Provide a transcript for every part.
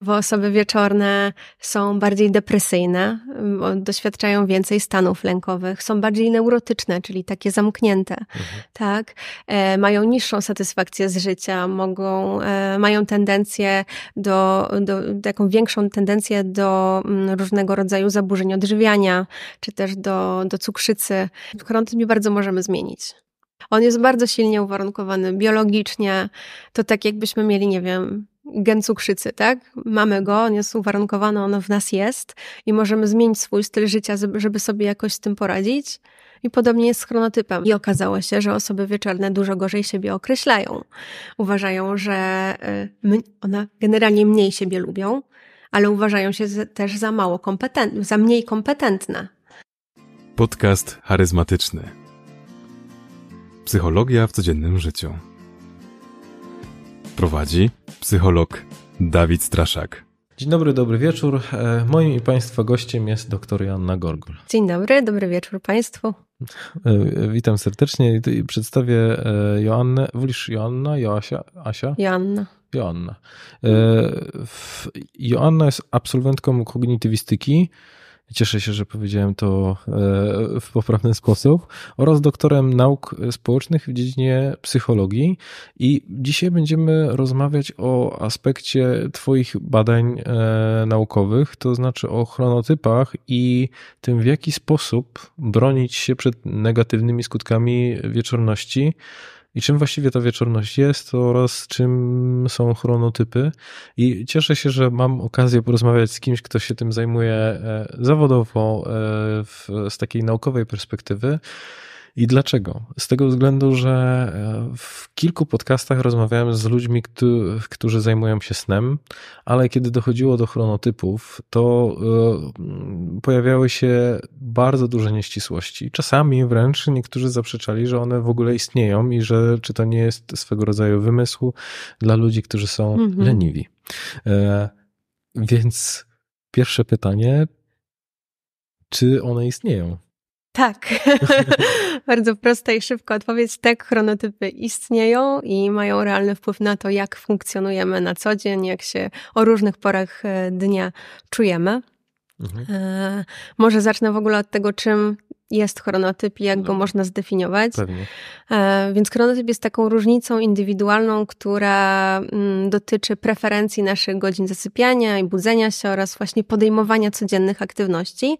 bo osoby wieczorne są bardziej depresyjne, doświadczają więcej stanów lękowych, są bardziej neurotyczne, czyli takie zamknięte, mhm. tak? E, mają niższą satysfakcję z życia, mogą, e, mają tendencję do, do, taką większą tendencję do m, mm, różnego rodzaju zaburzeń odżywiania, czy też do, do cukrzycy. nie bardzo możemy zmienić. On jest bardzo silnie uwarunkowany biologicznie. To tak jakbyśmy mieli, nie wiem, gen cukrzycy, tak? Mamy go, on jest uwarunkowany, on w nas jest i możemy zmienić swój styl życia, żeby sobie jakoś z tym poradzić. I podobnie jest z chronotypem. I okazało się, że osoby wieczorne dużo gorzej siebie określają. Uważają, że y, one generalnie mniej siebie lubią, ale uważają się też za mało kompetentne, za mniej kompetentne. Podcast charyzmatyczny. Psychologia w codziennym życiu. Prowadzi psycholog Dawid Straszak. Dzień dobry, dobry wieczór. E, moim i Państwa gościem jest dr Joanna Gorgul. Dzień dobry, dobry wieczór Państwu. E, e, witam serdecznie i przedstawię Joannę. Wolisz Joanna, Joasia, Asia? Joanna. Joanna. Joanna jest absolwentką kognitywistyki Cieszę się, że powiedziałem to e, w poprawny sposób. Oraz doktorem nauk społecznych w dziedzinie psychologii. I dzisiaj będziemy rozmawiać o aspekcie Twoich badań e, naukowych, to znaczy o chronotypach i tym, w jaki sposób bronić się przed negatywnymi skutkami wieczorności i czym właściwie ta wieczorność jest oraz czym są chronotypy. I cieszę się, że mam okazję porozmawiać z kimś, kto się tym zajmuje e, zawodowo e, w, z takiej naukowej perspektywy. I dlaczego? Z tego względu, że e, w kilku podcastach rozmawiałem z ludźmi, którzy zajmują się snem, ale kiedy dochodziło do chronotypów, to e, pojawiały się bardzo duże nieścisłości. Czasami wręcz niektórzy zaprzeczali, że one w ogóle istnieją i że czy to nie jest swego rodzaju wymysł dla ludzi, którzy są mhm. leniwi. E, więc pierwsze pytanie, czy one istnieją? Tak. Bardzo prosta i szybka odpowiedź. Tak, chronotypy istnieją i mają realny wpływ na to, jak funkcjonujemy na co dzień, jak się o różnych porach e, dnia czujemy. Mhm. E, może zacznę w ogóle od tego, czym jest chronotyp i jak no. go można zdefiniować. Pewnie. E, więc chronotyp jest taką różnicą indywidualną, która m, mm, dotyczy preferencji naszych godzin zasypiania i budzenia się oraz właśnie podejmowania codziennych aktywności.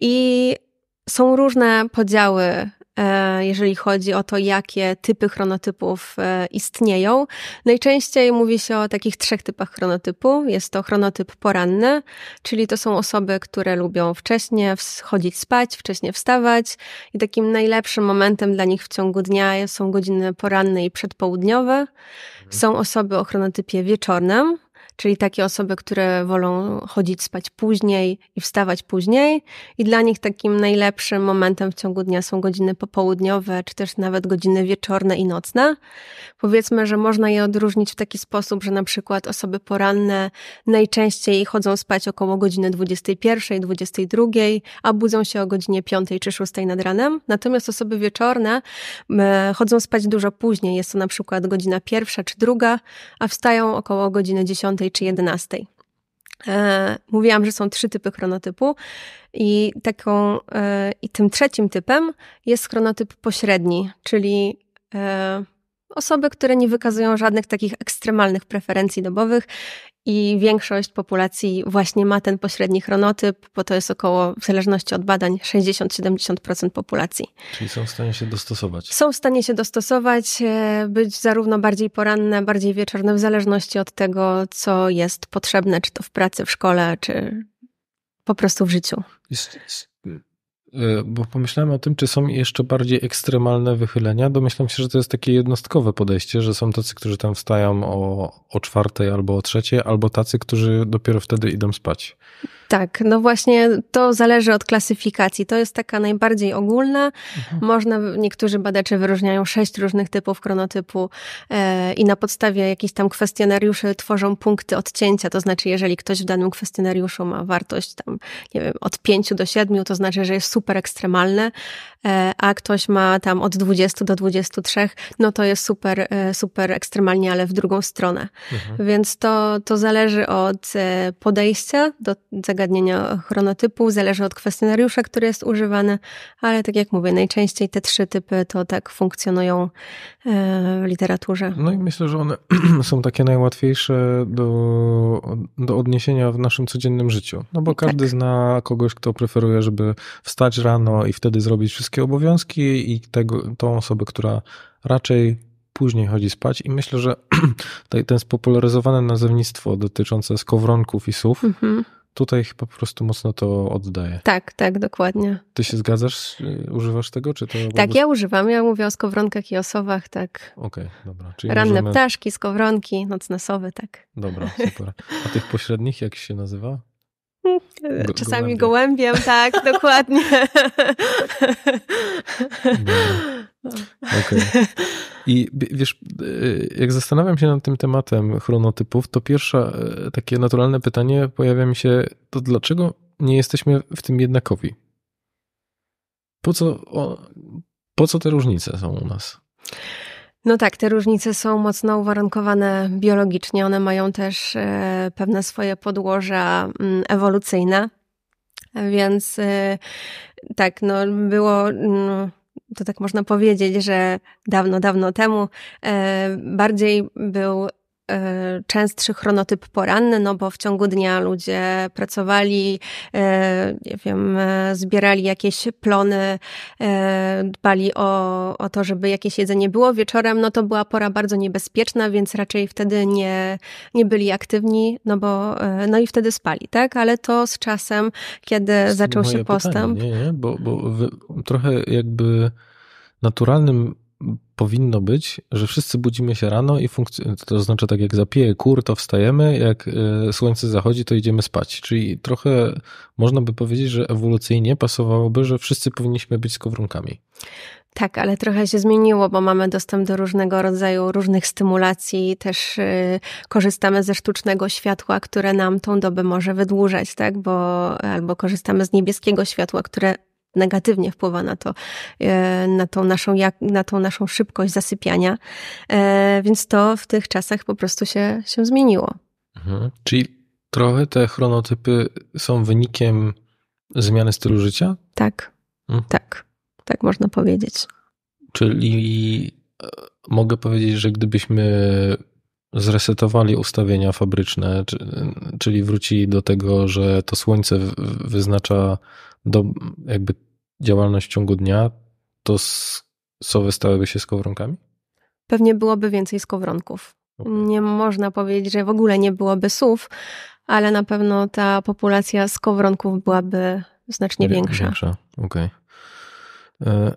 I są różne podziały e, jeżeli chodzi o to, jakie typy chronotypów e, istnieją. Najczęściej mówi się o takich trzech typach chronotypu. Jest to chronotyp poranny, czyli to są osoby, które lubią wcześnie chodzić spać, wcześnie wstawać i takim najlepszym momentem dla nich w ciągu dnia są godziny poranne i przedpołudniowe. Mhm. Są osoby o chronotypie wieczornym, czyli takie osoby, które wolą chodzić spać później i wstawać później. I dla nich takim najlepszym momentem w ciągu dnia są godziny popołudniowe, czy też nawet godziny wieczorne i nocne. Powiedzmy, że można je odróżnić w taki sposób, że na przykład osoby poranne najczęściej chodzą spać około godziny 21, 22, a budzą się o godzinie 5 czy 6 nad ranem. Natomiast osoby wieczorne e, chodzą spać dużo później. Jest to na przykład godzina pierwsza czy druga, a wstają około godziny 10 czy 11. E, mówiłam, że są trzy typy chronotypu, i, taką, e, i tym trzecim typem jest chronotyp pośredni, czyli e, osoby, które nie wykazują żadnych takich ekstremalnych preferencji dobowych i większość populacji właśnie ma ten pośredni chronotyp, bo to jest około, w zależności od badań, 60-70% populacji. Czyli są w stanie się dostosować. Są w stanie się dostosować, e, być zarówno bardziej poranne, bardziej wieczorne, w zależności od tego, co jest potrzebne, czy to w pracy, w szkole, czy po prostu w życiu. I E, bo pomyślałem o tym, czy są jeszcze bardziej ekstremalne wychylenia. Domyślam się, że to jest takie jednostkowe podejście, że są tacy, którzy tam wstają o, o czwartej albo o trzeciej, albo tacy, którzy dopiero wtedy idą spać. Tak, no właśnie to zależy od klasyfikacji. To jest taka najbardziej ogólna. Mhm. Można, niektórzy badacze wyróżniają sześć różnych typów chronotypu e, i na podstawie jakichś tam kwestionariuszy tworzą punkty odcięcia. To znaczy, jeżeli ktoś w danym kwestionariuszu ma wartość tam, nie wiem, od pięciu do siedmiu, to znaczy, że jest super ekstremalne, e, a ktoś ma tam od 20 do 23, no to jest super, e, super ekstremalnie, ale w drugą stronę. Mhm. Więc to, to zależy od e, podejścia do zagadnienia chronotypu, zależy od kwestionariusza, który jest używany, ale tak jak mówię, najczęściej te trzy typy to tak funkcjonują w literaturze. No i myślę, że one są takie najłatwiejsze do, do odniesienia w naszym codziennym życiu. No bo tak. każdy tak. zna kogoś, kto preferuje, żeby wstać wstać rano i wtedy zrobić wszystkie obowiązki i tego, tą osobę, która raczej później chodzi spać. I myślę, że ten spopularyzowane nazewnictwo dotyczące skowronków i sów Mhm tutaj po prostu mocno to oddaje. Tak, tak, dokładnie. Ty się zgadzasz? Używasz tego? Czy to tak, ja używam. Ja mówię o skowronkach i osowach, tak. Okej, okay, dobra. Czyli Ranne możemy... ptaszki, skowronki, nocne sowy, tak. Dobra, super. A tych pośrednich, jak się nazywa? Czasami gołębiem. tak, dokładnie. Okay. I wiesz, y, jak zastanawiam się nad tym tematem chronotypów, to pierwsze y, takie naturalne pytanie pojawia mi się, to dlaczego nie jesteśmy w tym jednakowi? Po co, o, po co te różnice są u nas? No tak, te różnice są mocno uwarunkowane biologicznie. One mają też e, pewne swoje podłoża mm, ewolucyjne. Więc e, tak, no było. No, to tak można powiedzieć, że dawno, dawno temu e, bardziej był Y, częstszy chronotyp poranny, no bo w ciągu dnia ludzie pracowali, y, nie wiem, y, zbierali jakieś plony, dbali o, o to, żeby jakieś jedzenie było. Wieczorem, no to była pora bardzo niebezpieczna, więc raczej wtedy nie, nie byli aktywni, no bo, no i wtedy spali, tak? Ale to z czasem, kiedy zaczął się postęp. nie, nie? Bo, bo trochę jakby naturalnym powinno być, że wszyscy budzimy się rano i to znaczy tak jak zapije kur, to wstajemy, jak y, słońce zachodzi, to idziemy spać. Czyli trochę można by powiedzieć, że ewolucyjnie pasowałoby, że wszyscy powinniśmy być skowronkami. Tak, ale trochę się zmieniło, bo mamy dostęp do różnego rodzaju, różnych stymulacji, też y, korzystamy ze sztucznego światła, które nam tą dobę może wydłużać, tak? Bo, albo korzystamy z niebieskiego światła, które negatywnie wpływa na to, e, na tą naszą, na tą naszą szybkość zasypiania. E, więc to w tych czasach po prostu się, się zmieniło. Mhm. Czyli trochę te chronotypy są wynikiem zmiany stylu życia? Tak, mhm. tak, tak można powiedzieć. Czyli e, mogę powiedzieć, że gdybyśmy zresetowali ustawienia fabryczne, czyli wrócili do tego, że to słońce wyznacza do, jakby działalność w ciągu dnia, to sowy stałyby się skowronkami? Pewnie byłoby więcej skowronków. Nie można powiedzieć, że w ogóle nie byłoby sów, ale na pewno ta populacja skowronków byłaby znacznie większa. Większa, okej. Okay. E,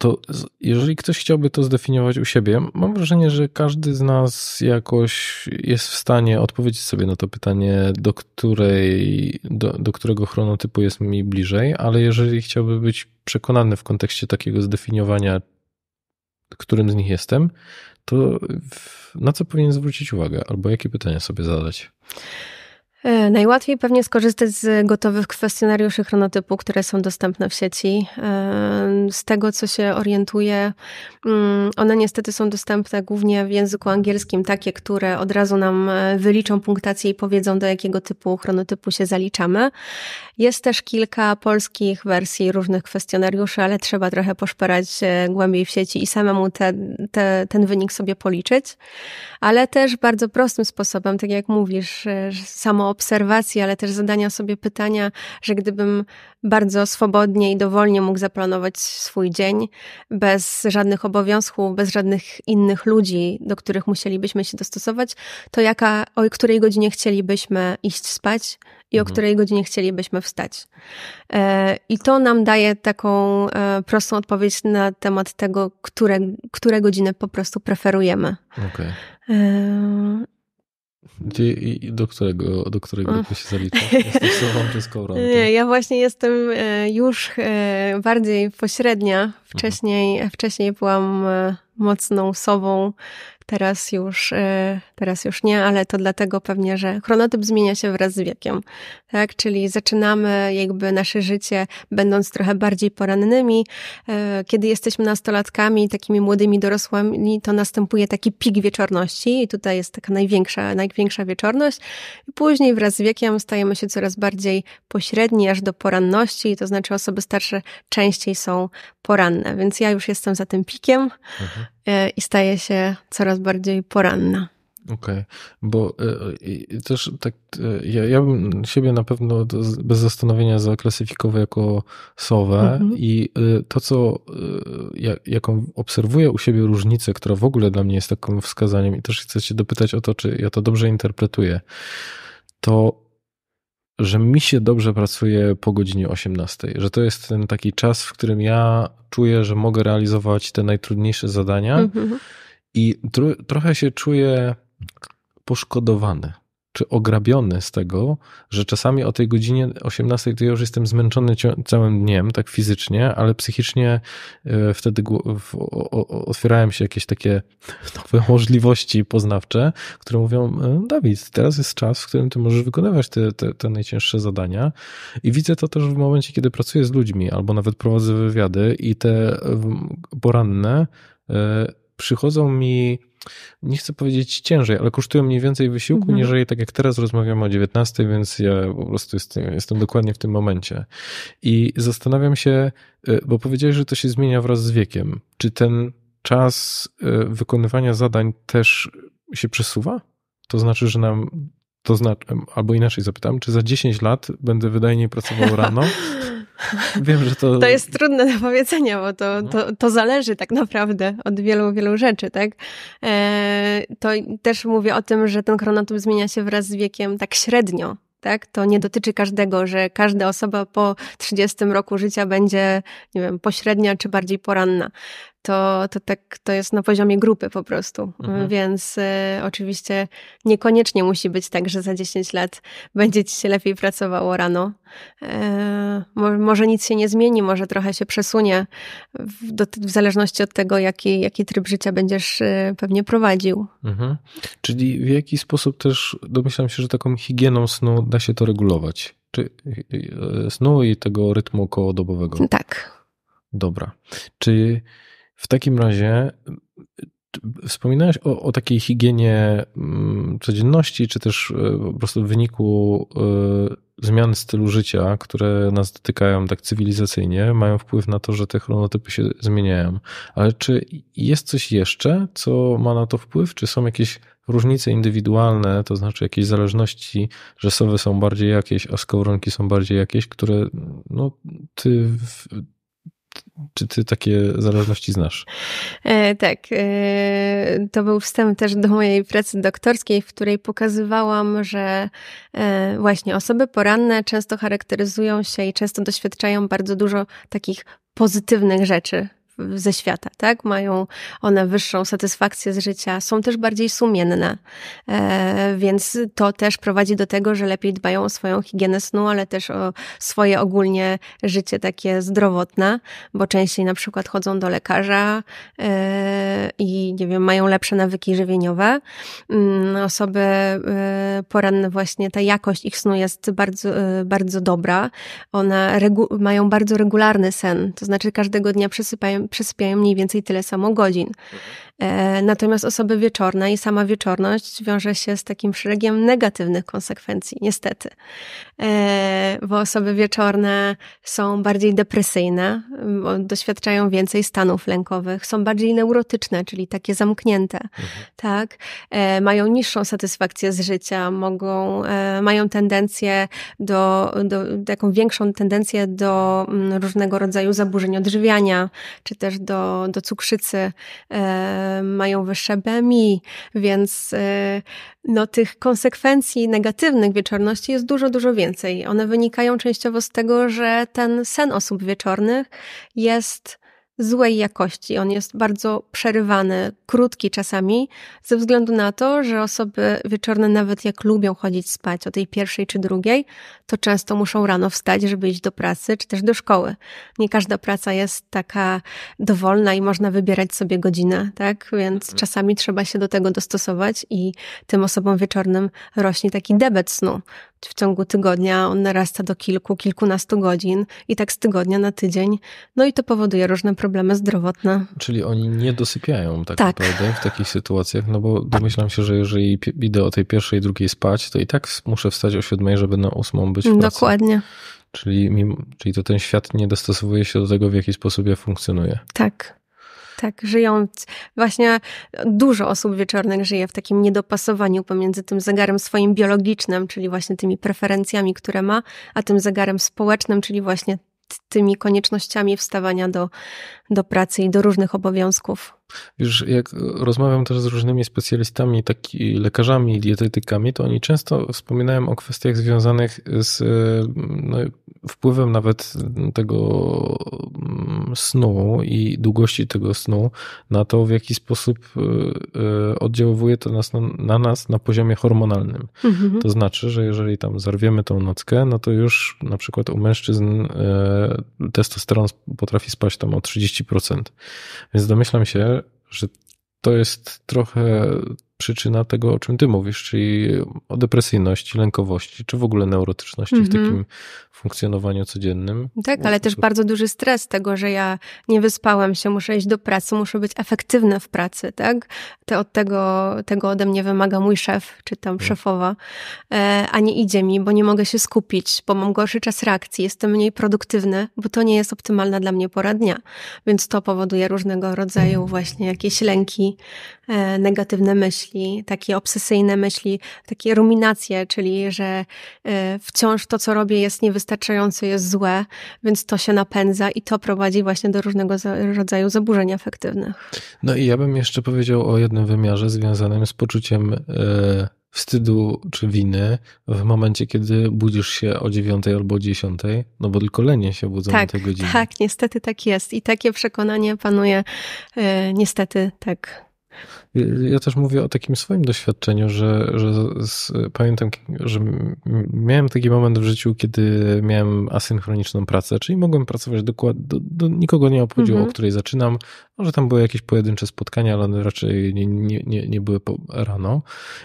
to jeżeli ktoś chciałby to zdefiniować u siebie, mam wrażenie, że każdy z nas jakoś jest w stanie odpowiedzieć sobie na to pytanie, do, której, do, do którego chronotypu jest mi bliżej, ale jeżeli chciałby być przekonany w kontekście takiego zdefiniowania, którym z nich jestem, to na co powinien zwrócić uwagę albo jakie pytania sobie zadać? E, najłatwiej pewnie skorzystać z gotowych kwestionariuszy chronotypu, które są dostępne w sieci. E, z tego, co się orientuję, mm, one niestety są dostępne głównie w języku angielskim, takie, które od razu nam e, wyliczą punktację i powiedzą, do jakiego typu chronotypu się zaliczamy. Jest też kilka polskich wersji różnych kwestionariuszy, ale trzeba trochę poszperać głębiej w sieci i samemu te, te, ten wynik sobie policzyć. Ale też bardzo prostym sposobem, tak jak mówisz, samo obserwacji, ale też zadania sobie pytania, że gdybym bardzo swobodnie i dowolnie mógł zaplanować swój dzień, bez żadnych obowiązków, bez żadnych innych ludzi, do których musielibyśmy się dostosować, to jaka, o której godzinie chcielibyśmy iść spać i o mhm. której godzinie chcielibyśmy wstać. E, I to nam daje taką e, prostą odpowiedź na temat tego, które, które godziny po prostu preferujemy. Okay. Gdzie, i do którego, do której grupy się zalicza? Jesteś sobą czy skowronką? Nie, ja właśnie jestem e, już e, bardziej pośrednia. Wcześniej, mhm. wcześniej byłam e, mocną sobą, Teraz już, e, teraz już nie, ale to dlatego pewnie, że chronotyp zmienia się wraz z wiekiem. Tak? Czyli zaczynamy jakby nasze życie będąc trochę bardziej porannymi. E, kiedy jesteśmy nastolatkami, takimi młodymi dorosłymi, to następuje taki pik wieczorności i tutaj jest taka największa, największa wieczorność. Później wraz z wiekiem stajemy się coraz bardziej pośredni aż do poranności, to znaczy osoby starsze częściej są poranne, więc ja już jestem za tym pikiem. Mhm. E, i staje się coraz bardziej poranna. Okej, okay. bo y, też tak, y, ja, ja bym siebie na pewno bez zastanowienia zaklasyfikował jako sowę mm -hmm. i y, to, co ja, jaką obserwuję u siebie różnicę, która w ogóle dla mnie jest takim wskazaniem i też chcę się dopytać o to, czy ja to dobrze interpretuję, to że mi się dobrze pracuje po godzinie 18, że to jest ten taki czas, w którym ja czuję, że mogę realizować te najtrudniejsze zadania mm -hmm. i tro trochę się czuję poszkodowany czy ograbiony z tego, że czasami o tej godzinie 18 to ja już jestem zmęczony całym dniem, tak fizycznie, ale psychicznie e, wtedy otwierałem się jakieś takie nowe możliwości poznawcze, które mówią, e, Dawid, teraz jest czas, w którym ty możesz wykonywać te, te, te najcięższe zadania i widzę to też w momencie, kiedy pracuję z ludźmi albo nawet prowadzę wywiady i te poranne e, przychodzą mi nie chcę powiedzieć ciężej, ale kosztują mniej więcej wysiłku, mhm. niżeli tak jak teraz rozmawiamy o 19, więc ja po prostu jestem, jestem dokładnie w tym momencie. I zastanawiam się, y, bo powiedziałeś, że to się zmienia wraz z wiekiem. Czy ten czas y, wykonywania zadań też się przesuwa? To znaczy, że nam to znaczy, albo inaczej zapytam, czy za 10 lat będę wydajniej pracował rano, Wiem, że to. To jest trudne do powiedzenia, bo to, mhm. to, to zależy tak naprawdę od wielu, wielu rzeczy, tak? E, to też mówię o tym, że ten chronotyp zmienia się wraz z wiekiem tak średnio. Tak? To nie dotyczy każdego, że każda osoba po 30 roku życia będzie, nie wiem, pośrednia czy bardziej poranna to, to tak to jest na poziomie grupy po prostu. Mhm. Więc y, oczywiście niekoniecznie musi być tak, że za 10 lat będzie ci się lepiej pracowało rano. E, może nic się nie zmieni, może trochę się przesunie, w, do, w zależności od tego, jaki, jaki tryb życia będziesz y, pewnie prowadził. Mhm. Czyli w jaki sposób też domyślam się, że taką higieną snu da się to regulować? Czy y, y, snu i tego rytmu okołodobowego? Tak. Dobra. Czy w takim razie y, Wspominałeś o, o, takiej higienie mm, codzienności, czy też e, po prostu w wyniku e, zmian stylu życia, które nas dotykają tak cywilizacyjnie, mają wpływ na to, że te chronotypy się zmieniają. Ale czy jest coś jeszcze, co ma na to wpływ? Czy są jakieś różnice indywidualne, to znaczy jakieś zależności, że sowy są bardziej jakieś, a skowronki są bardziej jakieś, które no, ty w, czy ty takie zależności znasz? E, tak. E, to był wstęp też do mojej pracy doktorskiej, w której pokazywałam, że e, właśnie osoby poranne często charakteryzują się i często doświadczają bardzo dużo takich pozytywnych rzeczy ze świata, tak? Mają one wyższą satysfakcję z życia, są też bardziej sumienne, e, więc to też prowadzi do tego, że lepiej dbają o swoją higienę snu, ale też o swoje ogólnie życie takie zdrowotne, bo częściej na przykład chodzą do lekarza e, i nie wiem, mają lepsze nawyki żywieniowe. Mm, osoby e, poranne właśnie, ta jakość ich snu jest bardzo, bardzo dobra. One mają bardzo regularny sen, to znaczy każdego dnia przesypają, przesypiają mniej więcej tyle samo godzin. Mhm. E, natomiast osoby wieczorne i sama wieczorność wiąże się z takim szeregiem negatywnych konsekwencji, niestety. E, bo osoby wieczorne są bardziej depresyjne, doświadczają więcej stanów lękowych, są bardziej neurotyczne, czyli takie zamknięte, mhm. tak? E, mają niższą satysfakcję z życia, mogą, mają tendencję do, do taką większą tendencję do mm, różnego rodzaju zaburzeń odżywiania, czy też do, do cukrzycy, mają wyższe BMI, więc y, no, tych konsekwencji negatywnych wieczorności jest dużo, dużo więcej. One wynikają częściowo z tego, że ten sen osób wieczornych jest złej jakości. On jest bardzo przerywany, krótki czasami, ze względu na to, że osoby wieczorne, nawet jak lubią chodzić spać o tej pierwszej czy drugiej, to często muszą rano wstać, żeby iść do pracy czy też do szkoły. Nie każda praca jest taka dowolna i można wybierać sobie godzinę, tak? Więc mhm. czasami trzeba się do tego dostosować i tym osobom wieczornym rośnie taki debet snu. W ciągu tygodnia on narasta do kilku, kilkunastu godzin i tak z tygodnia na tydzień. No i to powoduje różne problemy problemy zdrowotne. Czyli oni nie dosypiają tak, tak. naprawdę w takich sytuacjach, no bo domyślam się, że jeżeli idę o tej pierwszej drugiej spać, to i tak muszę wstać o siódmej, żeby na ósmą być w pracy. Dokładnie. Czyli, czyli to ten świat nie dostosowuje się do tego, w jaki sposób ja funkcjonuję. Tak. Tak, żyją. Właśnie dużo osób wieczornych żyje w takim niedopasowaniu pomiędzy tym zegarem swoim biologicznym, czyli właśnie tymi preferencjami, które ma, a tym zegarem społecznym, czyli właśnie tymi koniecznościami wstawania do, do pracy i do różnych obowiązków. Wiesz, jak rozmawiam też z różnymi specjalistami, taki lekarzami, dietetykami, to oni często wspominają o kwestiach związanych z no, wpływem nawet tego mm, snu i długości tego snu na to, w jaki sposób e, oddziaływuje to nas, na nas na poziomie hormonalnym. Mhm. To znaczy, że jeżeli tam zarwiemy tą nockę, no to już na przykład u mężczyzn e, testosteron potrafi spaść tam o 30%. Więc domyślam się, że to jest trochę przyczyna tego, o czym ty mówisz, czyli o depresyjności, lękowości, czy w ogóle neurotyczności mm -hmm. w mhm. takim funkcjonowaniu codziennym. Tak, ale też bardzo duży stres tego, że ja nie wyspałam się, muszę iść do pracy, muszę być efektywna w pracy, tak? To od tego, tego ode mnie wymaga mój szef, czy tam no. szefowa, e, a nie idzie mi, bo nie mogę się skupić, bo mam gorszy czas reakcji, jestem mniej produktywny, bo to nie jest optymalna dla mnie pora dnia, więc to powoduje różnego rodzaju mhm. właśnie jakieś lęki, E, negatywne myśli, takie obsesyjne myśli, takie ruminacje, czyli że e, wciąż to, co robię, jest niewystarczające, jest złe, więc to się napędza i to prowadzi właśnie do różnego rodzaju zaburzeń afektywnych. No i ja bym jeszcze powiedział o jednym wymiarze związanym z poczuciem e, wstydu czy winy w momencie, kiedy budzisz się o dziewiątej albo o dziesiątej, no bo tylko lenie się budzą tak, o tej godzinie. Tak, niestety tak jest i takie przekonanie panuje yy, niestety tak ja też mówię o takim swoim doświadczeniu, że, że z, pamiętam, że miałem taki moment w życiu, kiedy miałem asynchroniczną pracę, czyli mogłem pracować dokładnie, do, do, nikogo nie obchodziło, mm -hmm. o której zaczynam. Może tam były jakieś pojedyncze spotkania, ale one raczej nie, nie, nie, nie były rano.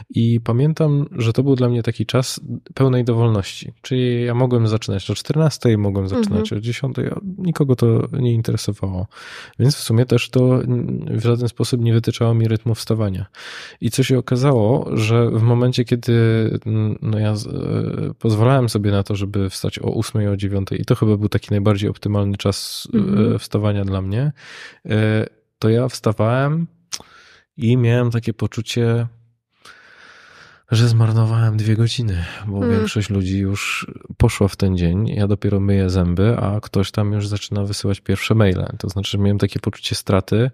I pamiętam, że to był dla mnie taki czas pełnej dowolności. Czyli ja mogłem zaczynać o 14, mogłem zaczynać mm -hmm. o 10, a nikogo to nie interesowało. Więc w sumie też to mm, w żaden sposób nie wytyczałem mi rytmu wstawania. I co się okazało, że w momencie, kiedy mm, no ja e, pozwalałem sobie na to, żeby wstać o 8 o 9 i to chyba był taki najbardziej optymalny czas e, mhm. wstawania dla mnie, e, to ja wstawałem i miałem takie poczucie, że zmarnowałem dwie godziny, bo mm. większość ludzi już poszła w ten dzień. Ja dopiero myję zęby, a ktoś tam już zaczyna wysyłać pierwsze maile. To znaczy, miałem takie poczucie straty.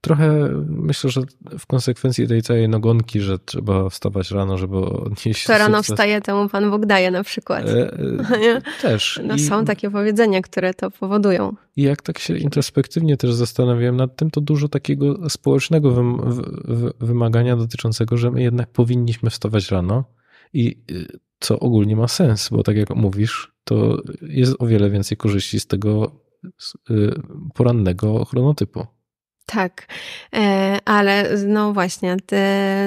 Trochę myślę, że w konsekwencji tej całej nogonki, że trzeba wstawać rano, żeby odnieść. To rano wstaje, temu Pan Bóg daje na przykład. E, e, też. No, I... Są takie powiedzenia, które to powodują. I jak tak się introspektywnie też zastanawiałem nad tym, to dużo takiego społecznego wymagania dotyczącego, że my jednak powinniśmy wstawać rano i y, co ogólnie ma sens, bo tak jak mówisz, to jest o wiele więcej korzyści z tego y, porannego chronotypu. Tak, e, ale no właśnie,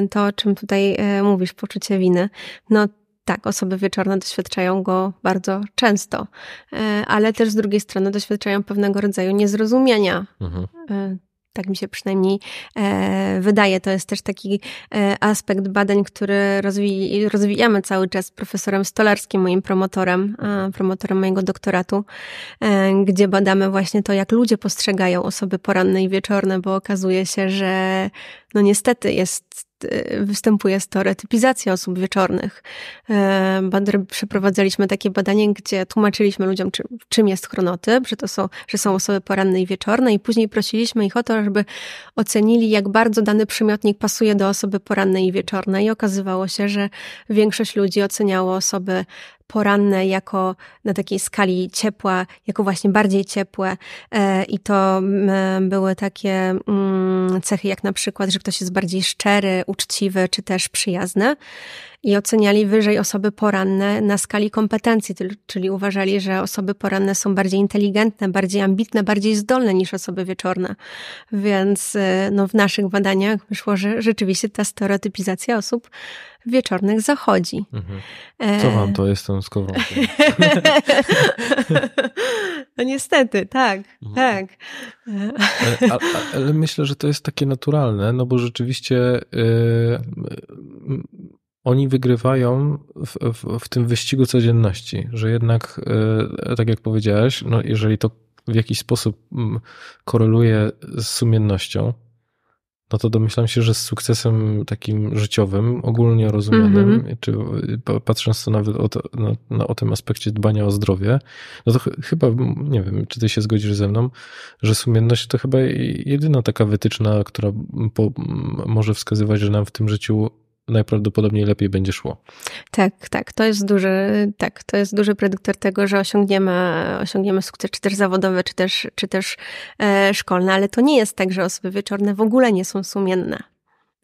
to o czym tutaj e, mówisz, poczucie winy, no tak, osoby wieczorne doświadczają go bardzo często, e, ale też z drugiej strony doświadczają pewnego rodzaju niezrozumienia. Mhm. E, tak mi się przynajmniej e, wydaje. To jest też taki aspekt badań, który rozwij, rozwijamy cały czas z profesorem Stolarskim, moim promotorem, mhm. promotorem mojego doktoratu, gdzie badamy właśnie to, jak ludzie postrzegają osoby poranne i wieczorne, bo okazuje się, że no niestety jest Y, występuje stereotypizacja osób wieczornych. E, przeprowadzaliśmy takie badanie, gdzie tłumaczyliśmy ludziom, czym, czym jest chronotyp, że to są, że są osoby poranne i wieczorne i później prosiliśmy ich o to, żeby ocenili, jak bardzo dany przymiotnik pasuje do osoby porannej i wieczornej i okazywało się, że większość ludzi oceniało osoby poranne jako na takiej skali ciepła, jako właśnie bardziej ciepłe. E, I to były takie mm, cechy, jak na przykład, że ktoś jest bardziej szczery, uczciwy czy też przyjazny i oceniali wyżej osoby poranne na skali kompetencji, czyli uważali, że osoby poranne są bardziej inteligentne, bardziej ambitne, bardziej zdolne niż osoby wieczorne. Więc y, no, w naszych badaniach wyszło, że rzeczywiście ta stereotypizacja osób wieczornych zachodzi. Mhm. E, Co wam to jestem z No niestety, tak, mhm. tak. Ale, ale, ale, myślę, że to jest takie naturalne, no bo rzeczywiście. Yy, oni wygrywają w, w, w, tym wyścigu codzienności, że jednak, e, tak jak powiedziałeś, no jeżeli to w jakiś sposób mm, koreluje z sumiennością, no to domyślam się, że z sukcesem takim życiowym, ogólnie rozumianym, mm -hmm. czy patrząc to nawet o, to, na, na, o tym aspekcie dbania o zdrowie, no to ch chyba, nie wiem, czy ty się zgodzisz ze mną, że sumienność to chyba jedyna taka wytyczna, która po, może wskazywać, że nam w tym życiu najprawdopodobniej lepiej będzie szło. Tak, tak, to jest duży, tak, to jest duży predyktor tego, że osiągniemy, osiągniemy sukces, czy też zawodowy, czy też, czy też e, szkolny, ale to nie jest tak, że osoby wieczorne w ogóle nie są sumienne.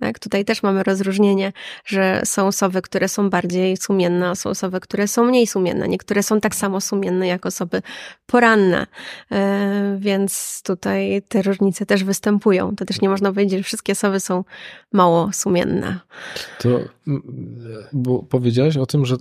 Tak? Tutaj też mamy rozróżnienie, że są osoby, które są bardziej sumienne, a są osoby, które są mniej sumienne. Niektóre są tak samo sumienne jak osoby poranne, e, więc tutaj te różnice też występują. To też nie można powiedzieć, że wszystkie osoby są mało sumienne. To, bo powiedziałaś o tym, że e,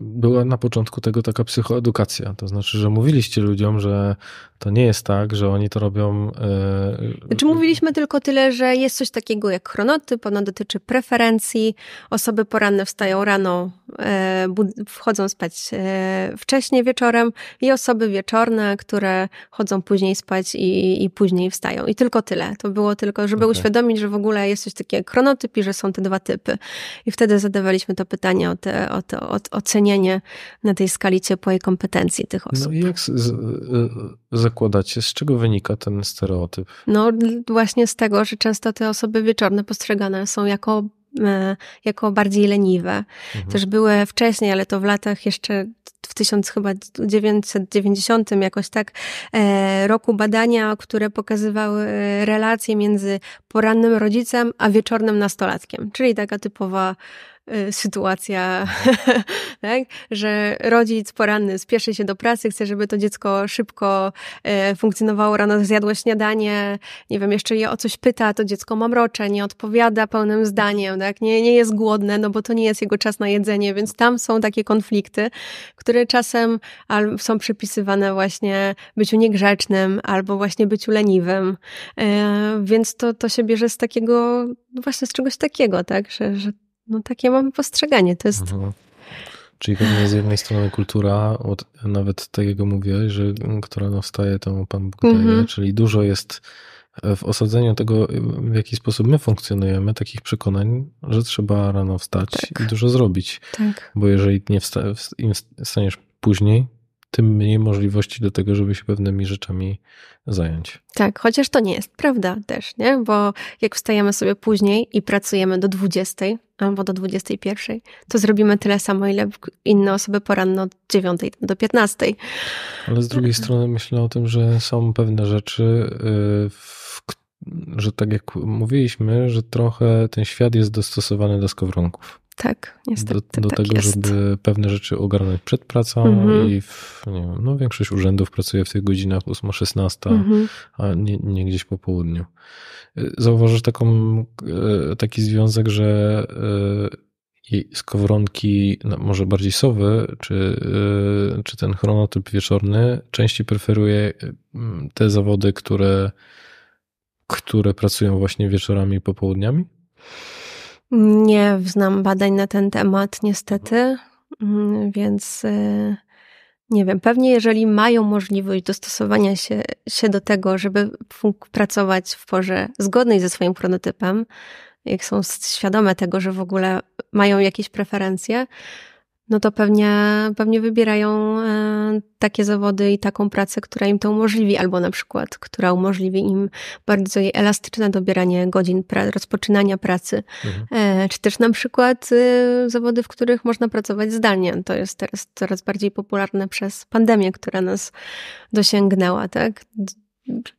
była na początku tego taka psychoedukacja. To znaczy, że mówiliście ludziom, że to nie jest tak, że oni to robią. Czy e, Znaczy, mówiliśmy tylko tyle, że jest coś takiego, jak chronotyp, ono dotyczy preferencji. Osoby poranne wstają rano, e, wchodzą spać e, wcześniej wieczorem i osoby wieczorne, które chodzą później spać i, i później wstają. I tylko tyle. To było tylko, żeby okay. uświadomić, że w ogóle jest coś takiego jak chronotyp i że są te dwa typy. I wtedy zadawaliśmy to pytanie o, te, o, to, o ocenienie na tej skali ciepłej kompetencji tych no osób. No i jak z, z, e, zakładacie, z czego wynika ten stereotyp? No właśnie z tego, że często te osoby wieczorne postrzegane są jako e, jako bardziej leniwe. Mhm. Też były wcześniej, ale to w latach jeszcze w 1990 jakoś tak e, roku badania, które pokazywały e, relacje między porannym rodzicem a wieczornym nastolatkiem, czyli taka typowa Y, sytuacja, tak? że rodzic poranny spieszy się do pracy, chce, żeby to dziecko szybko y, funkcjonowało rano, zjadło śniadanie, nie wiem, jeszcze je o coś pyta, to dziecko mamrocze, nie odpowiada pełnym zdaniem, tak? nie, nie jest głodne, no bo to nie jest jego czas na jedzenie, więc tam są takie konflikty, które czasem są przypisywane właśnie byciu niegrzecznym albo właśnie byciu leniwym, y, więc to, to się bierze z takiego, właśnie z czegoś takiego, tak, że, że no takie mam postrzeganie, to jest... Mhm. Czyli pewnie z jednej strony kultura, od, nawet takiego mówię, że, mm, która nastaje to Pan Bóg daje, mhm. czyli dużo jest e, w osadzeniu tego, w jaki sposób my funkcjonujemy, takich przekonań, że trzeba rano wstać tak. i dużo zrobić. Tak. Bo jeżeli nie wsta- im wstaniesz później, tym mniej możliwości do tego, żeby się pewnymi rzeczami zająć. Tak, chociaż to nie jest prawda też, nie? Bo jak wstajemy sobie później i pracujemy do 20, albo do 21, to zrobimy tyle samo, ile inne osoby poranno od 9 do 15. Ale z drugiej strony myślę o tym, że są pewne rzeczy, y, że tak jak mówiliśmy, że trochę ten świat jest dostosowany do skowronków. Tak, niestety. Do, do tak tego, jest. żeby pewne rzeczy ogarnąć przed pracą mhm. i w, nie wiem, no większość urzędów pracuje w tych godzinach 8-16, mhm. a nie, nie, gdzieś po południu. Y, Zauważasz taką, y, taki związek, że y, skowronki, no może bardziej sowy, czy, czy ten chronotyp wieczorny, częściej preferuje mm, te zawody, które, które pracują właśnie wieczorami i popołudniami? Nie znam badań na ten temat, niestety, mm, więc y, nie wiem. Pewnie, jeżeli mają możliwość dostosowania się, się do tego, żeby pracować w porze zgodnej ze swoim chronotypem, jak są świadome tego, że w ogóle mają jakieś preferencje, no to pewnie, pewnie wybierają e, takie zawody i taką pracę, która im to umożliwi, albo na przykład, która umożliwi im bardzo elastyczne dobieranie godzin pra rozpoczynania pracy, mhm. E, czy też na przykład y, zawody, w których można pracować zdalnie. To jest teraz coraz bardziej popularne przez pandemię, która nas dosięgnęła, tak?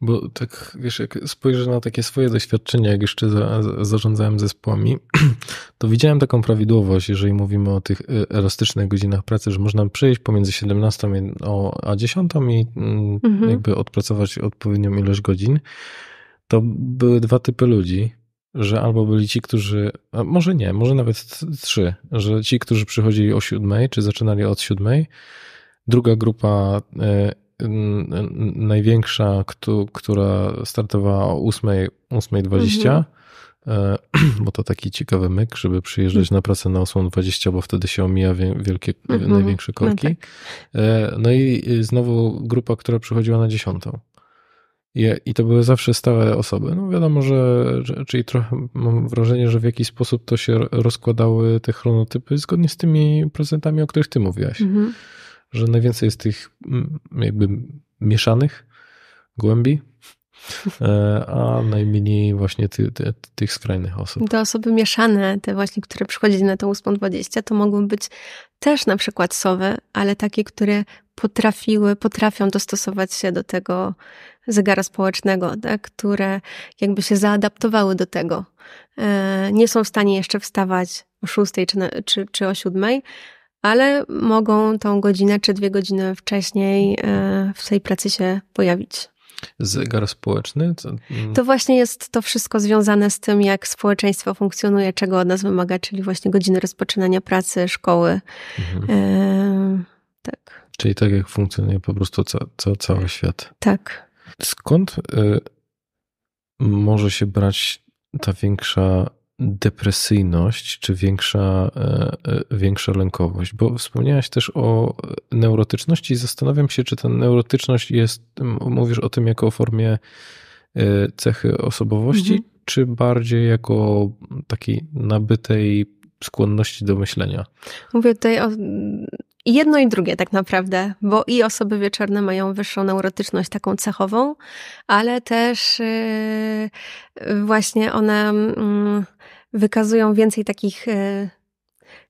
Bo tak, wiesz, jak spojrzę na takie swoje doświadczenia, jak jeszcze za, zarządzałem zespołami, to widziałem taką prawidłowość, jeżeli mówimy o tych e, elastycznych godzinach pracy, że można przejść pomiędzy 17 a 10 i mm, mhm. jakby odpracować odpowiednią ilość godzin. To były dwa typy ludzi że albo byli ci, którzy, może nie, może nawet trzy, że ci, którzy przychodzili o 7 czy zaczynali od 7, druga grupa e, największa, która startowała o 8.20, mhm. E, bo to taki ciekawy myk, żeby przyjeżdżać mhm. na pracę na 8.20, bo wtedy się omija wielkie, mhm. największe no korki. No, tak. E, no, i e, znowu grupa, która przychodziła na 10. I, to były zawsze stałe osoby. No wiadomo, że, czyli trochę mam wrażenie, że w jakiś sposób to się rozkładały te chronotypy zgodnie z tymi prezentami, o których ty mówiłaś. Mhm że najwięcej jest tych jakby mieszanych głębi, e, a najmniej właśnie ty, ty, tych skrajnych osób. Te osoby mieszane, te właśnie, które przychodzili na tą 8.20, to mogą być też na przykład sowy, ale takie, które potrafiły, potrafią dostosować się do tego zegara społecznego, tak? które jakby się zaadaptowały do tego. E, nie są w stanie jeszcze wstawać o 6 czy, czy, czy o 7, ale mogą tą godzinę czy dwie godziny wcześniej e, w tej pracy się pojawić. Zegar społeczny? To... Mm. to właśnie jest to wszystko związane z tym, jak społeczeństwo funkcjonuje, czego od nas wymaga, czyli właśnie godziny rozpoczynania pracy, szkoły. Mhm. E, tak. Czyli tak jak funkcjonuje po prostu ca, ca, cały świat. Tak. Skąd y, może się brać ta większa depresyjność czy większa, e, e, większa lękowość? Bo wspomniałaś też o neurotyczności i zastanawiam się, czy ta neurotyczność jest, mówisz o tym jako o formie e, cechy osobowości, mhm. czy bardziej jako takiej nabytej skłonności do myślenia? Mówię tutaj o jedno i drugie tak naprawdę, bo i osoby wieczorne mają wyższą neurotyczność taką cechową, ale też y, właśnie one mm, wykazują więcej takich, e,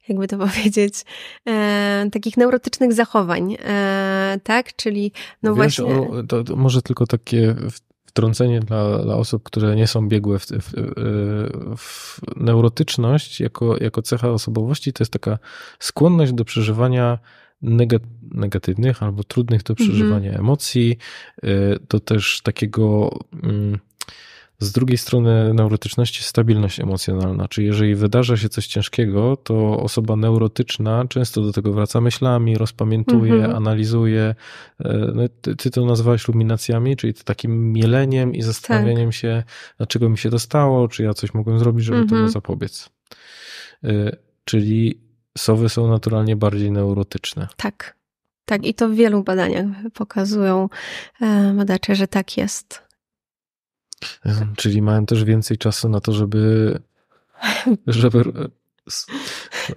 jakby to powiedzieć, e, takich neurotycznych zachowań, e, tak? Czyli no Wiesz, właśnie. O, to, to może tylko takie wtrącenie dla, dla, osób, które nie są biegłe w, w, w, neurotyczność jako, jako cecha osobowości, to jest taka skłonność do przeżywania negatywnych albo trudnych do mhm. przeżywania mm -hmm. emocji, To też takiego mm, z drugiej strony neurotyczności stabilność emocjonalna, czyli jeżeli wydarza się coś ciężkiego, to osoba neurotyczna często do tego wraca myślami, rozpamiętuje, mm -hmm. analizuje. E, no ty, ty, to nazywałeś luminacjami, czyli takim mieleniem i zastanawianiem tak. się, dlaczego mi się to stało, czy ja coś mogłem zrobić, żeby mm -hmm. temu mhm. zapobiec. E, czyli sowy są naturalnie bardziej neurotyczne. Tak. Tak, i to w wielu badaniach pokazują e, badacze, że tak jest. Czyli mają też więcej czasu na to, żeby, żeby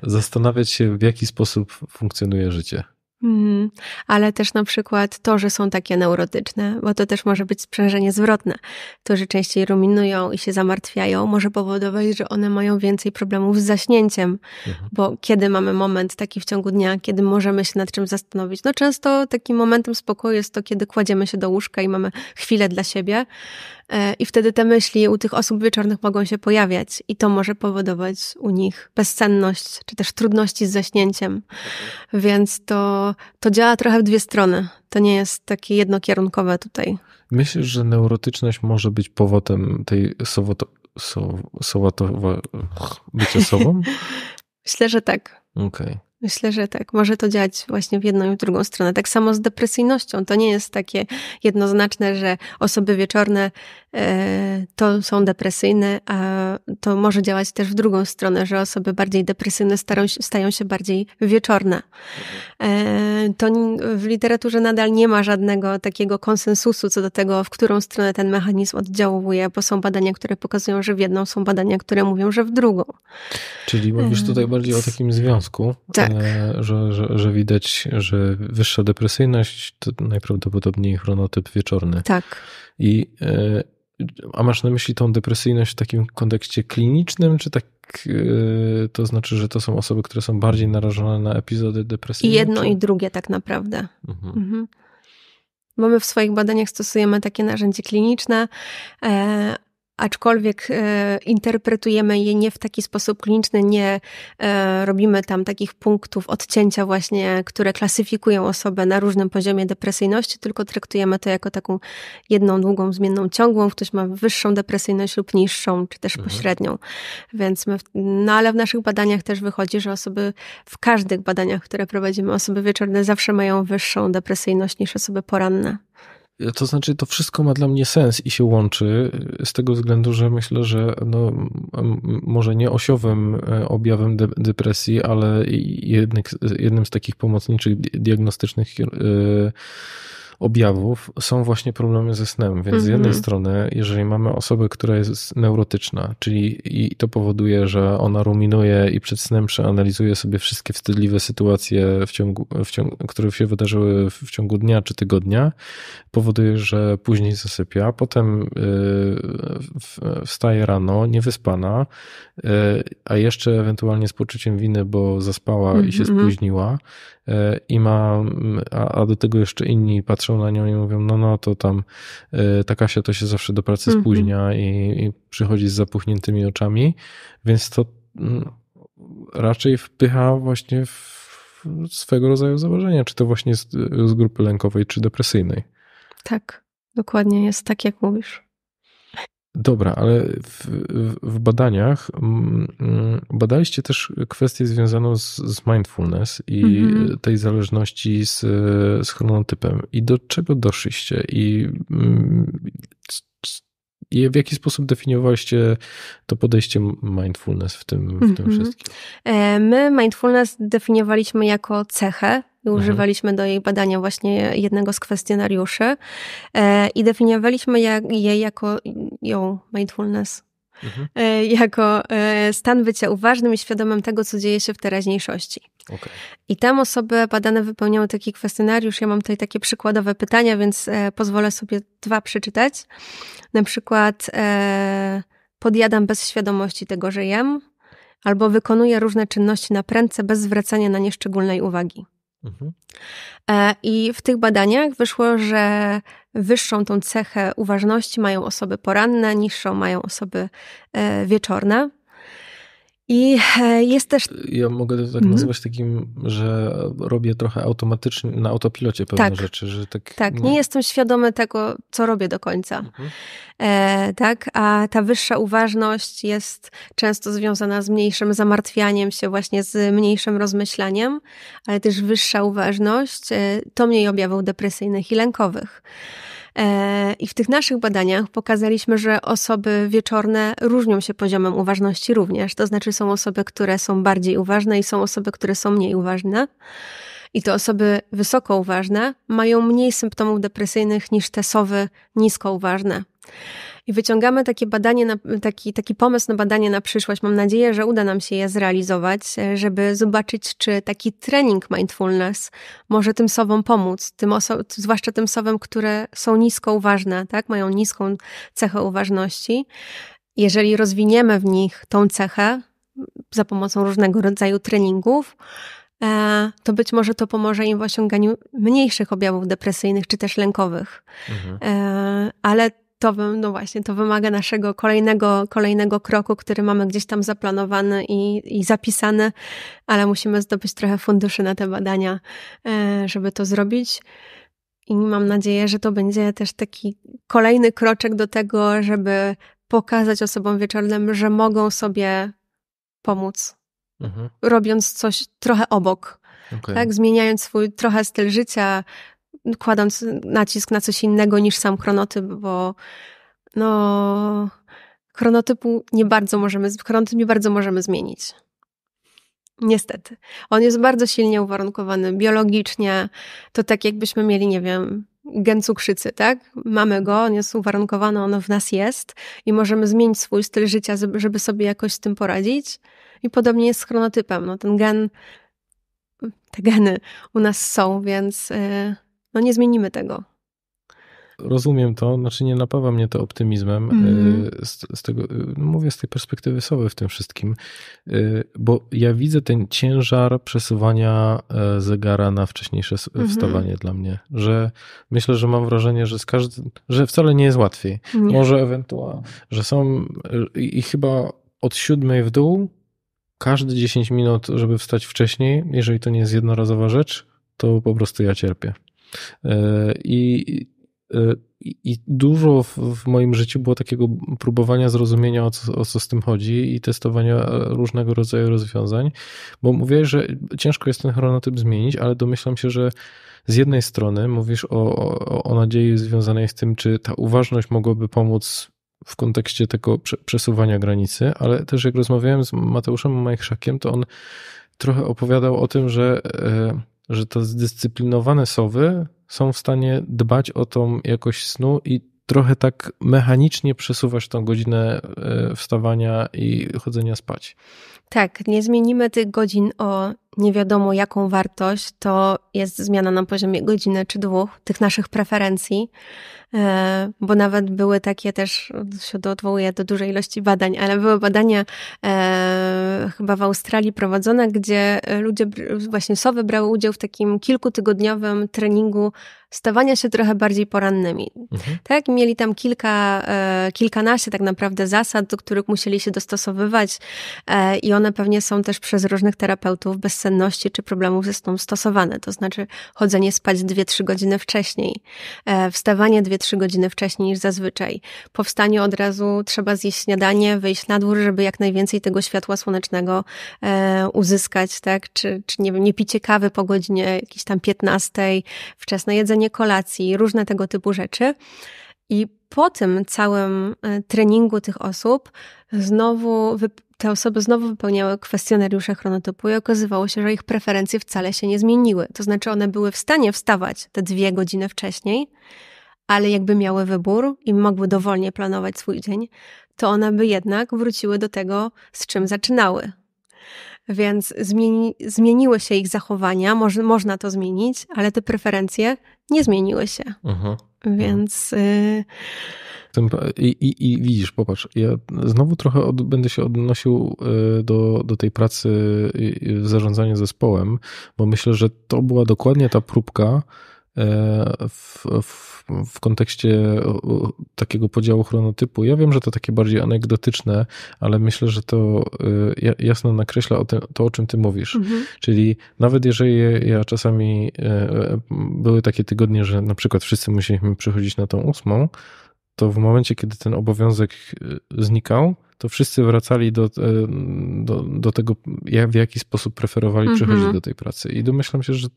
zastanawiać się, w jaki sposób funkcjonuje życie. Mm, ale też na przykład to, że są takie neurotyczne, bo to też może być sprzężenie zwrotne. To, że częściej ruminują i się zamartwiają, może powodować, że one mają więcej problemów z zaśnięciem, mhm. bo kiedy mamy moment taki w ciągu dnia, kiedy możemy się nad czym zastanowić? No często takim momentem spokoju jest to, kiedy kładziemy się do łóżka i mamy chwilę dla siebie, E, I wtedy te myśli u tych osób wieczornych mogą się pojawiać, i to może powodować u nich bezsenność, czy też trudności z zaśnięciem. Mhm. Więc to, to działa trochę w dwie strony. To nie jest takie jednokierunkowe tutaj. Myślisz, że neurotyczność może być powodem tej sowoto, sowato bycia sobą? Myślę, że tak. Okej. Okay. Myślę, że tak. Może to działać właśnie w jedną i w drugą stronę. Tak samo z depresyjnością. To nie jest takie jednoznaczne, że osoby wieczorne e, to są depresyjne, a to może działać też w drugą stronę, że osoby bardziej depresyjne stają się, stają się bardziej wieczorne. E, to w literaturze nadal nie ma żadnego takiego konsensusu co do tego, w którą stronę ten mechanizm oddziałuje, bo są badania, które pokazują, że w jedną, są badania, które mówią, że w drugą. Czyli mówisz tutaj bardziej o takim związku. Tak. E, E, że, że, że, widać, że wyższa depresyjność to najprawdopodobniej chronotyp wieczorny. Tak. I, e, a masz na myśli tą depresyjność w takim kontekście klinicznym, czy tak e, to znaczy, że to są osoby, które są bardziej narażone na epizody depresyjne? I jedno czy? i drugie tak naprawdę. Mhm. Mhm. Mamy w swoich badaniach stosujemy takie narzędzie kliniczne aczkolwiek e, interpretujemy je nie w taki sposób kliniczny, nie e, robimy tam takich punktów odcięcia właśnie, które klasyfikują osobę na różnym poziomie depresyjności, tylko traktujemy to jako taką jedną długą, zmienną ciągłą. Ktoś ma wyższą depresyjność lub niższą, czy też mhm. pośrednią. Więc my, no ale w naszych badaniach też wychodzi, że osoby, w każdych badaniach, które prowadzimy, osoby wieczorne zawsze mają wyższą depresyjność niż osoby poranne. To znaczy, to wszystko ma dla mnie sens i się łączy z tego względu, że myślę, że no, może nie osiowym e, objawem de depresji, ale jednym z takich pomocniczych diagnostycznych e, objawów są właśnie problemy ze snem. Więc z mhm. jednej strony, jeżeli mamy osobę, która jest neurotyczna, czyli i to powoduje, że ona ruminuje i przed snem przeanalizuje sobie wszystkie wstydliwe sytuacje, w ciągu, w ciągu, które się wydarzyły w ciągu dnia czy tygodnia, powoduje, że później zasypia, potem y, wstaje rano, niewyspana, y, a jeszcze ewentualnie z poczuciem winy, bo zaspała i się mhm. spóźniła y, i ma, a, a do tego jeszcze inni patrzą patrzą na nią i mówią, no no, to tam y, ta Kasia to się zawsze do pracy mm -hmm. spóźnia i, i przychodzi z zapuchniętymi oczami, więc to mm, raczej wpycha właśnie w swego rodzaju założenia, czy to właśnie z, z grupy lękowej, czy depresyjnej. Tak, dokładnie jest tak, jak mówisz. Dobra, ale w, w badaniach mm, mm, badaliście też kwestię związaną z, z mindfulness i mm-hmm. tej zależności z, z chronotypem. I do czego doszliście? I, mm, i w jaki sposób definiowaliście to podejście mindfulness w tym, w tym mm-hmm. wszystkim? E, my mindfulness definiowaliśmy jako cechę i mhm. używaliśmy do jej badania właśnie jednego z kwestionariuszy e, i definiowaliśmy jej jako ją mindfulness. Mhm. E, jako e, stan bycia uważnym i świadomym tego, co dzieje się w teraźniejszości. Okay. I tam osoby badane wypełniały taki kwestionariusz. Ja mam tutaj takie przykładowe pytania, więc pozwolę sobie dwa przeczytać. Na przykład e, podjadam bez świadomości tego, że jem, albo wykonuję różne czynności na prędce bez zwracania na nie szczególnej uwagi. Mhm. E, I w tych badaniach wyszło, że wyższą tą cechę uważności mają osoby poranne, niższą mają osoby e, wieczorne. I e, jest też. Ja mogę to tak mhm. nazywać takim, że robię trochę automatycznie, na autopilocie pewne tak. rzeczy, że tak. Tak, no. nie jestem świadomy tego, co robię do końca. Mhm. E, tak, a ta wyższa uważność jest często związana z mniejszym zamartwianiem się, właśnie z mniejszym rozmyślaniem, ale też wyższa uważność e, to mniej objawów depresyjnych i lękowych. E, I w tych naszych badaniach pokazaliśmy, że osoby wieczorne różnią się poziomem uważności również. To znaczy są osoby, które są bardziej uważne i są osoby, które są mniej uważne. I te osoby wysoko uważne mają mniej symptomów depresyjnych niż te sowy nisko uważne i wyciągamy takie badanie, na, taki, taki pomysł na badanie na przyszłość. Mam nadzieję, że uda nam się je zrealizować, e, żeby zobaczyć, czy taki trening mindfulness może tym sobom pomóc, tym oso- zwłaszcza tym sobom, które są nisko uważne, tak? mają niską cechę uważności. Jeżeli rozwiniemy w nich tą cechę za pomocą różnego rodzaju treningów, e, to być może to pomoże im w osiąganiu mniejszych objawów depresyjnych czy też lękowych. Mhm. E, ale to, no właśnie, to wymaga naszego kolejnego, kolejnego kroku, który mamy gdzieś tam zaplanowany i, i zapisany, ale musimy zdobyć trochę funduszy na te badania, e, żeby to zrobić. I mam nadzieję, że to będzie też taki kolejny kroczek do tego, żeby pokazać osobom wieczornym, że mogą sobie pomóc, mhm. robiąc coś trochę obok. Okay. Tak, zmieniając swój trochę styl życia, kładąc nacisk na coś innego niż sam chronotyp, bo no, chronotypu nie bardzo możemy, chronotyp nie bardzo możemy zmienić. Niestety. On jest bardzo silnie uwarunkowany biologicznie. To tak jakbyśmy mieli, nie wiem, gen cukrzycy, tak? Mamy go, on jest uwarunkowany, on w nas jest i możemy zmienić swój styl życia, żeby sobie jakoś z tym poradzić. I podobnie jest z chronotypem. No, ten gen, te geny u nas są, więc y, no nie zmienimy tego. Rozumiem to, znaczy nie napawa mnie to optymizmem. Mm. Z, z, tego, e, no mówię z tej perspektywy Sowy w tym wszystkim, e, bo ja widzę ten ciężar przesuwania zegara na wcześniejsze mhm. wstawanie mm dla mnie, że myślę, że mam wrażenie, że, z każdy, że wcale nie jest łatwiej. Nie. Może ewentualnie, że są i, i chyba od siódmej w dół każdy 10 minut, żeby wstać wcześniej, jeżeli to nie jest jednorazowa rzecz, to po prostu ja cierpię. E, e, I i dużo w, moim życiu było takiego próbowania zrozumienia, o co, o co, z tym chodzi i testowania różnego rodzaju rozwiązań, bo mówiłeś, że ciężko jest ten chronotyp zmienić, ale domyślam się, że z jednej strony mówisz o, o, o nadziei związanej z tym, czy ta uważność mogłaby pomóc w kontekście tego przesuwania granicy, ale też jak rozmawiałem z Mateuszem Majchrzakiem, to on trochę opowiadał o tym, że e, że to zdyscyplinowane sowy są w stanie dbać o tą jakość snu i trochę tak mechanicznie przesuwać tą godzinę e, wstawania i chodzenia spać. Tak, nie zmienimy tych godzin o nie wiadomo jaką wartość, to jest zmiana na poziomie godziny czy dwóch, tych naszych preferencji, e, bo nawet były takie też, się odwołuję do dużej ilości badań, ale były badania e, chyba w Australii prowadzone, gdzie ludzie, właśnie sowy brały udział w takim kilkutygodniowym treningu stawania się trochę bardziej porannymi. Mhm. Tak, mieli tam kilka, e, kilkanaście tak naprawdę zasad, do których musieli się dostosowywać i one pewnie są też przez różnych terapeutów bez senności czy problemów ze snu stosowane. To znaczy chodzenie spać 2-3 godziny wcześniej, e, wstawanie 2-3 godziny wcześniej niż zazwyczaj. Po wstaniu od razu trzeba zjeść śniadanie, wyjść na dwór, żeby jak najwięcej tego światła słonecznego e, uzyskać, tak? Czy, czy nie wiem, nie picie kawy po godzinie jakiejś tam 15, wczesne jedzenie kolacji, różne tego typu rzeczy. I po tym całym e, treningu tych osób znowu te osoby znowu wypełniały kwestionariusze chronotypu i okazywało się, że ich preferencje wcale się nie zmieniły. To znaczy, one były w stanie wstawać te dwie godziny wcześniej, ale jakby miały wybór i mogły dowolnie planować swój dzień, to one by jednak wróciły do tego, z czym zaczynały. Więc zmieni, zmieniły się ich zachowania, moż, można to zmienić, ale te preferencje nie zmieniły się. Mhm. Więc. Y, tym, i, i, I widzisz, popatrz, ja znowu trochę od, będę się odnosił y, do, do tej pracy w zarządzaniu zespołem, bo myślę, że to była dokładnie ta próbka e, w, w, w kontekście takiego podziału chronotypu. Ja wiem, że to takie bardziej anegdotyczne, ale myślę, że to y, jasno nakreśla to, o czym ty mówisz. Mhm. Czyli nawet jeżeli ja czasami e, e, były takie tygodnie, że na przykład wszyscy musieliśmy przychodzić na tą ósmą, to w momencie, kiedy ten obowiązek y, znikał, to wszyscy wracali do, e, do, do tego, w jaki sposób preferowali mhm. przychodzić do tej pracy. I domyślam się, że,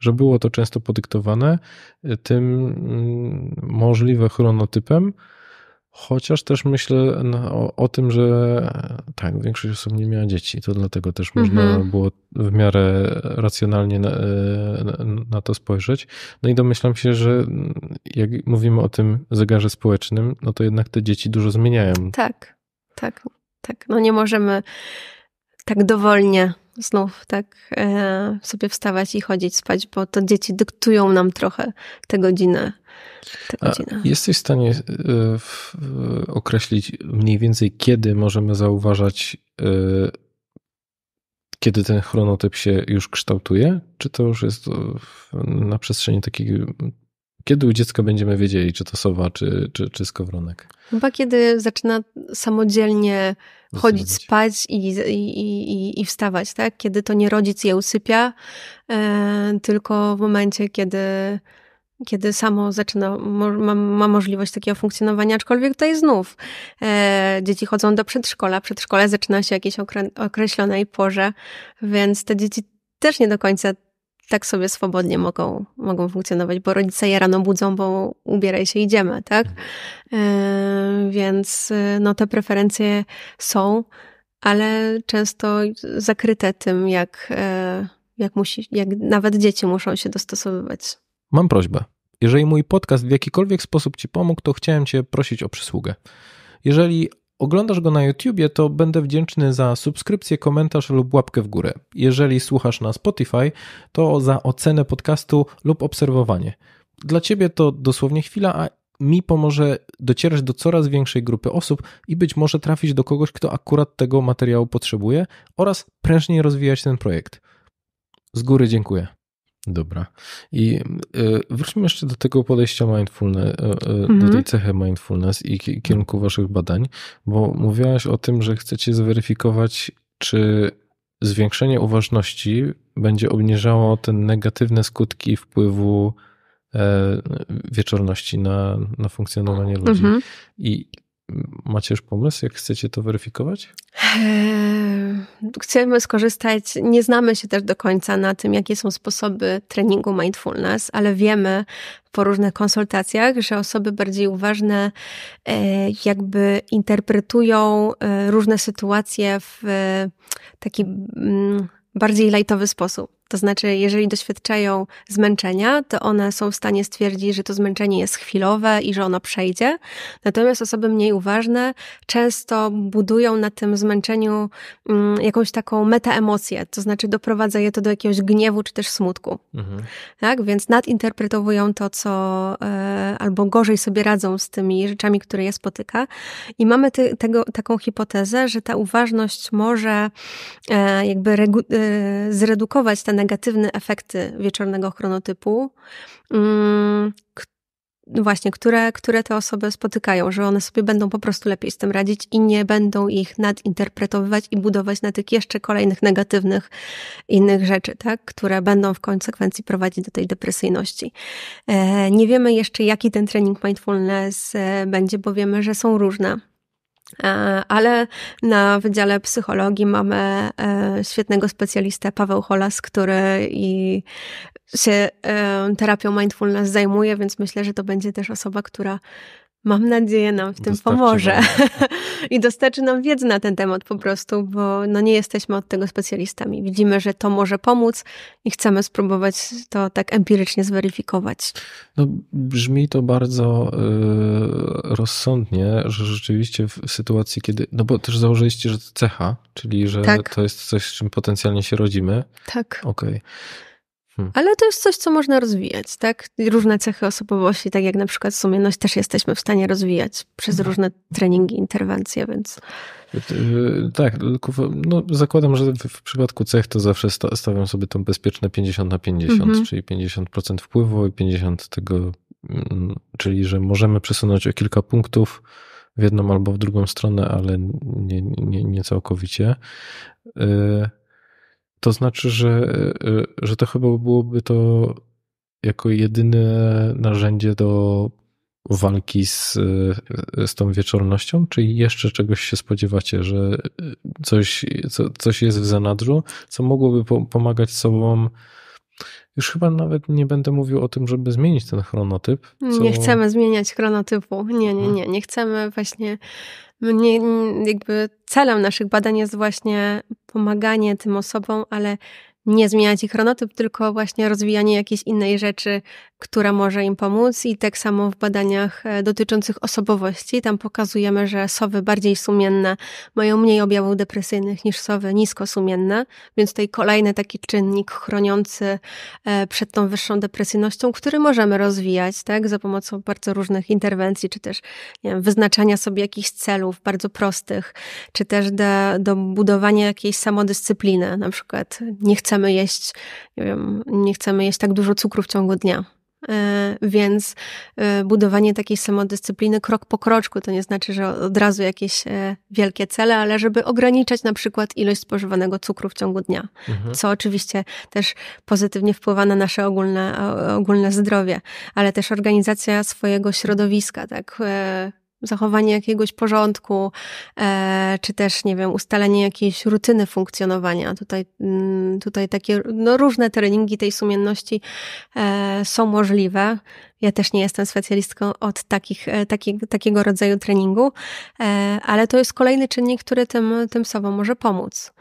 że było to często podyktowane y, tym mm, możliwe chronotypem, Chociaż też myślę no, o, o, tym, że tak, większość osób nie miała dzieci, to dlatego też mhm. można było w miarę racjonalnie na, e, na, to spojrzeć. No i domyślam się, że jak mówimy o tym zegarze społecznym, no to jednak te dzieci dużo zmieniają. Tak, tak, tak. No nie możemy tak dowolnie znów tak e, sobie wstawać i chodzić spać, bo to dzieci dyktują nam trochę te godziny. Te Jesteś w stanie e, e, określić mniej więcej, kiedy możemy zauważać, kiedy ten chronotyp się już kształtuje? Czy to już jest na przestrzeni takiej kiedy u dziecka będziemy wiedzieli, czy to sowa, czy, czy, czy skowronek? Chyba kiedy zaczyna samodzielnie chodzić spać i, i, i, i wstawać, tak? Kiedy to nie rodzic je usypia, e, tylko w momencie, kiedy kiedy samo zaczyna, ma, ma, możliwość takiego funkcjonowania, aczkolwiek tutaj znów e, dzieci chodzą do przedszkola, przedszkole zaczyna się jakiejś okre, określonej porze, więc te dzieci też nie do końca tak sobie swobodnie mogą, mogą funkcjonować, bo rodzice je rano budzą, bo ubieraj się, idziemy, tak? Mhm. E, więc e, no, te preferencje są, ale często zakryte tym, jak, e, jak, musi, jak nawet dzieci muszą się dostosowywać. Mam prośbę. Jeżeli mój podcast w jakikolwiek sposób Ci pomógł, to chciałem Cię prosić o przysługę. Jeżeli oglądasz go na YouTubie, to będę wdzięczny za subskrypcję, komentarz lub łapkę w górę. Jeżeli słuchasz na Spotify, to za ocenę podcastu lub obserwowanie. Dla ciebie to dosłownie chwila, a mi pomoże docierać do coraz większej grupy osób i być może trafić do kogoś, kto akurat tego materiału potrzebuje oraz prężniej rozwijać ten projekt. Z góry dziękuję. Dobra. I y, wróćmy jeszcze do tego podejścia mindfulness, y, y, do mhm. tej cechy mindfulness i kierunku waszych badań, bo mówiłaś o tym, że chcecie zweryfikować, czy zwiększenie uważności będzie obniżało te negatywne skutki wpływu e, wieczorności na, na funkcjonowanie ludzi. Mhm. I Macie już pomysł, jak chcecie to weryfikować? Eee, chcemy skorzystać, nie znamy się też do końca na tym, jakie są sposoby treningu mindfulness, ale wiemy po różnych konsultacjach, że osoby bardziej uważne e, jakby interpretują e, różne sytuacje w e, taki mm, bardziej lajtowy sposób. To znaczy, jeżeli doświadczają zmęczenia, to one są w stanie stwierdzić, że to zmęczenie jest chwilowe i że ono przejdzie. Natomiast osoby mniej uważne często budują na tym zmęczeniu mm, jakąś taką metaemocję, to znaczy doprowadza je to do jakiegoś gniewu czy też smutku. Mhm. Tak? Więc nadinterpretowują to, co e, albo gorzej sobie radzą z tymi rzeczami, które je spotyka. I mamy tego, taką hipotezę, że ta uważność może e, jakby e, zredukować ten negatywne efekty wieczornego chronotypu, mm, właśnie, które, które te osoby spotykają, że one sobie będą po prostu lepiej z tym radzić i nie będą ich nadinterpretowywać i budować na tych jeszcze kolejnych negatywnych innych rzeczy, tak, które będą w konsekwencji prowadzić do tej depresyjności. E, nie wiemy jeszcze, jaki ten trening mindfulness e, będzie, bo wiemy, że są różne E, ale na Wydziale Psychologii mamy e, świetnego specjalistę, Paweł Holas, który i się e, terapią mindfulness zajmuje, więc myślę, że to będzie też osoba, która mam nadzieję, nam no, w tym dostarczy pomoże i dostarczy nam wiedzy na ten temat po prostu, bo no nie jesteśmy od tego specjalistami. Widzimy, że to może pomóc i chcemy spróbować to tak empirycznie zweryfikować. No, brzmi to bardzo y, rozsądnie, że rzeczywiście w sytuacji, kiedy, no bo też założyliście, że to cecha, czyli że tak. to jest coś, z czym potencjalnie się rodzimy. Tak. Okej. Okay. Hmm. Ale to jest coś, co można rozwijać, tak? Różne cechy osobowości, tak jak na przykład sumienność, też jesteśmy w stanie rozwijać przez hmm. różne treningi, interwencje, więc. Y, y, tak, no zakładam, że w przypadku cech to zawsze stawiam sobie to bezpieczne 50 na 50, mhm. czyli 50% wpływu i 50 tego, mm, czyli że możemy przesunąć o kilka punktów w jedną albo w drugą stronę, ale nie, nie, nie całkowicie. Y to znaczy, że, e, e, że to chyba byłoby to jako jedyne narzędzie do walki z, e, z tą wieczornością? Czy jeszcze czegoś się spodziewacie, że coś, co, coś jest w zanadrzu, co mogłoby pomagać sobą? Już chyba nawet nie będę mówił o tym, żeby zmienić ten chronotyp. Co... Nie chcemy zmieniać chronotypu. Nie, nie, mhm. nie. Nie chcemy właśnie mnie, jakby celem naszych badań jest właśnie pomaganie tym osobom, ale nie zmieniać ich chronotyp, tylko właśnie rozwijanie jakiejś innej rzeczy, która może im pomóc. I tak samo w badaniach e, dotyczących osobowości, tam pokazujemy, że sowy bardziej sumienne mają mniej objawów depresyjnych niż sowy niskosumienne, więc tutaj kolejny taki czynnik chroniący e, przed tą wyższą depresyjnością, który możemy rozwijać tak, za pomocą bardzo różnych interwencji, czy też wiem, wyznaczania sobie jakichś celów bardzo prostych, czy też do, do budowania jakiejś samodyscypliny, na przykład nie chcę chcemy jeść, nie wiem, nie chcemy jeść tak dużo cukru w ciągu dnia. E, więc e, budowanie takiej samodyscypliny krok po kroczku to nie znaczy, że od razu jakieś e, wielkie cele, ale żeby ograniczać na przykład ilość spożywanego cukru w ciągu dnia, mhm. co oczywiście też pozytywnie wpływa na nasze ogólne, ogólne zdrowie, ale też organizacja swojego środowiska, tak zachowanie jakiegoś porządku, e, czy też, nie wiem, ustalenie jakiejś rutyny funkcjonowania. Tutaj, mm, tutaj takie no, różne treningi tej sumienności e, są możliwe. Ja też nie jestem specjalistką od takich, e, taki, takiego rodzaju treningu, ale to jest kolejny czynnik, który tym, tym sobą może pomóc.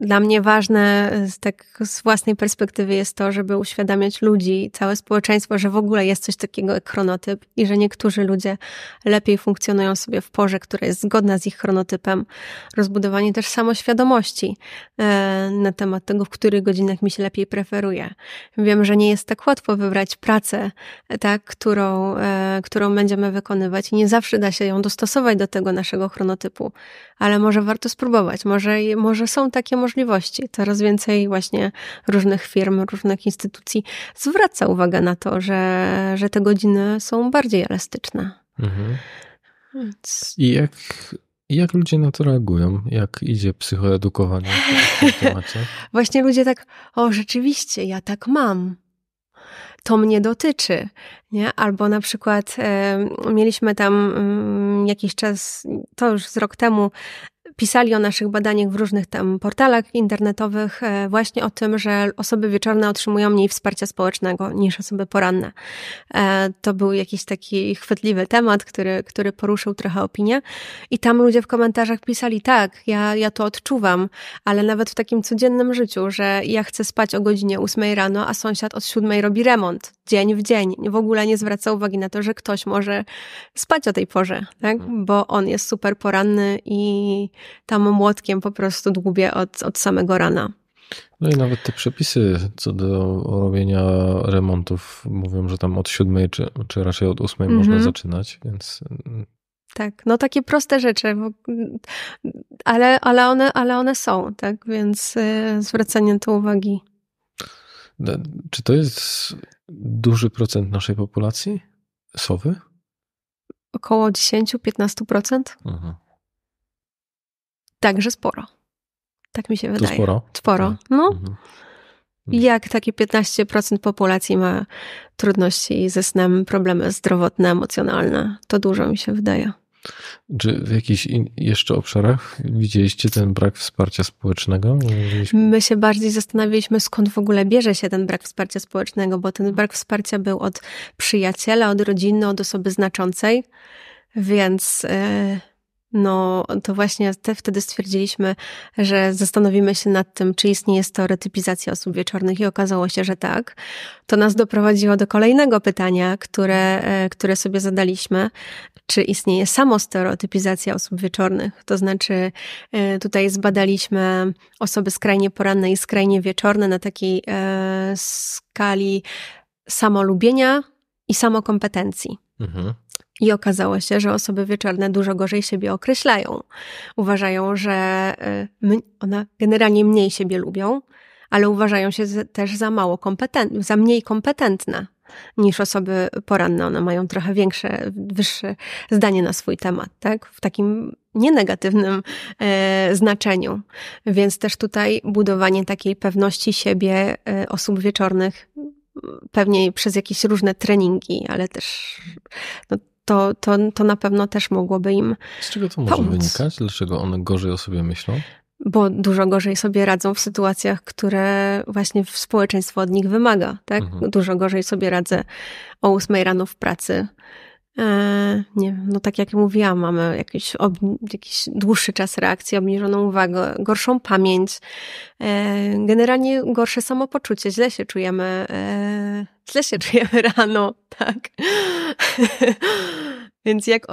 Dla mnie ważne e, z, tak, z własnej perspektywy jest to, żeby uświadamiać ludzi, całe społeczeństwo, że w ogóle jest coś takiego jak chronotyp i że niektórzy ludzie lepiej funkcjonują sobie w porze, która jest zgodna z ich chronotypem. Rozbudowanie też samoświadomości e, na temat tego, w których godzinach mi się lepiej preferuje. Wiem, że nie jest tak łatwo wybrać pracę, tak, którą, e, którą będziemy wykonywać i nie zawsze da się ją dostosować do tego naszego chronotypu, ale może warto spróbować. Może, może są takie możliwości. Coraz więcej właśnie różnych firm, różnych instytucji zwraca uwagę na to, że, że te godziny są bardziej elastyczne. Mhm. Więc... I jak, jak ludzie na to reagują? Jak idzie psychoedukowanie w tym temacie? Właśnie ludzie tak, o rzeczywiście, ja tak mam to mnie dotyczy. Nie? Albo na przykład e, mieliśmy tam mm, jakiś czas, to już z rok temu, pisali o naszych badaniach w różnych tam portalach internetowych e, właśnie o tym, że osoby wieczorne otrzymują mniej wsparcia społecznego niż osoby poranne. E, to był jakiś taki chwytliwy temat, który, który poruszył trochę opinię i tam ludzie w komentarzach pisali tak, ja, ja to odczuwam, ale nawet w takim codziennym życiu, że ja chcę spać o godzinie 8 rano, a sąsiad od 7 robi remont dzień w dzień. W ogóle nie zwraca uwagi na to, że ktoś może spać o tej porze, tak? Mhm. bo on jest super poranny i tam młotkiem po prostu dłubię od, od samego rana. No i nawet te przepisy co do robienia remontów mówią, że tam od siódmej, czy, czy raczej od ósmej można mhm. zaczynać, więc mm, tak, no takie proste rzeczy, bo, ale, ale, one, ale one są, tak, więc y, zwracanie tu uwagi. Czy to jest duży procent naszej populacji? Sowy? Około 10-15%. Aha. Także sporo. Tak mi się wydaje. To sporo. Sporo. Tak. No. Mhm. Jak takie 15% populacji ma trudności ze snem, problemy zdrowotne, emocjonalne, to dużo mi się wydaje. Czy w jakichś jeszcze obszarach widzieliście ten brak wsparcia społecznego? My się bardziej zastanawialiśmy, skąd w ogóle bierze się ten brak wsparcia społecznego, bo ten brak wsparcia był od przyjaciela, od rodziny, od osoby znaczącej, więc. Yy no to właśnie te, wtedy stwierdziliśmy, że zastanowimy się nad tym, czy istnieje stereotypizacja osób wieczornych i okazało się, że tak. To nas doprowadziło do kolejnego pytania, które, e, które sobie zadaliśmy, czy istnieje samo stereotypizacja osób wieczornych. To znaczy e, tutaj zbadaliśmy osoby skrajnie poranne i skrajnie wieczorne na takiej e, skali samolubienia i samokompetencji. Mhm. I okazało się, że osoby wieczorne dużo gorzej siebie określają. Uważają, że e, one generalnie mniej siebie lubią, ale uważają się też za mało kompetentne, za mniej kompetentne niż osoby poranne. One mają trochę większe, wyższe zdanie na swój temat, tak? W takim nienegatywnym e, znaczeniu. Więc też tutaj budowanie takiej pewności siebie e, osób wieczornych pewnie przez jakieś różne treningi, ale też no, to, to, to na pewno też mogłoby im. Z czego to może wynikać? Dlaczego one gorzej o sobie myślą? Bo dużo gorzej sobie radzą w sytuacjach, które właśnie społeczeństwo od nich wymaga. Tak? Mhm. Dużo gorzej sobie radzę o ósmej rano w pracy E, nie wiem, no tak jak mówiłam, mamy jakiś, ob, jakiś dłuższy czas reakcji, obniżoną uwagę, gorszą pamięć, e, generalnie gorsze samopoczucie, źle się czujemy, e, źle się czujemy rano, tak. Więc jak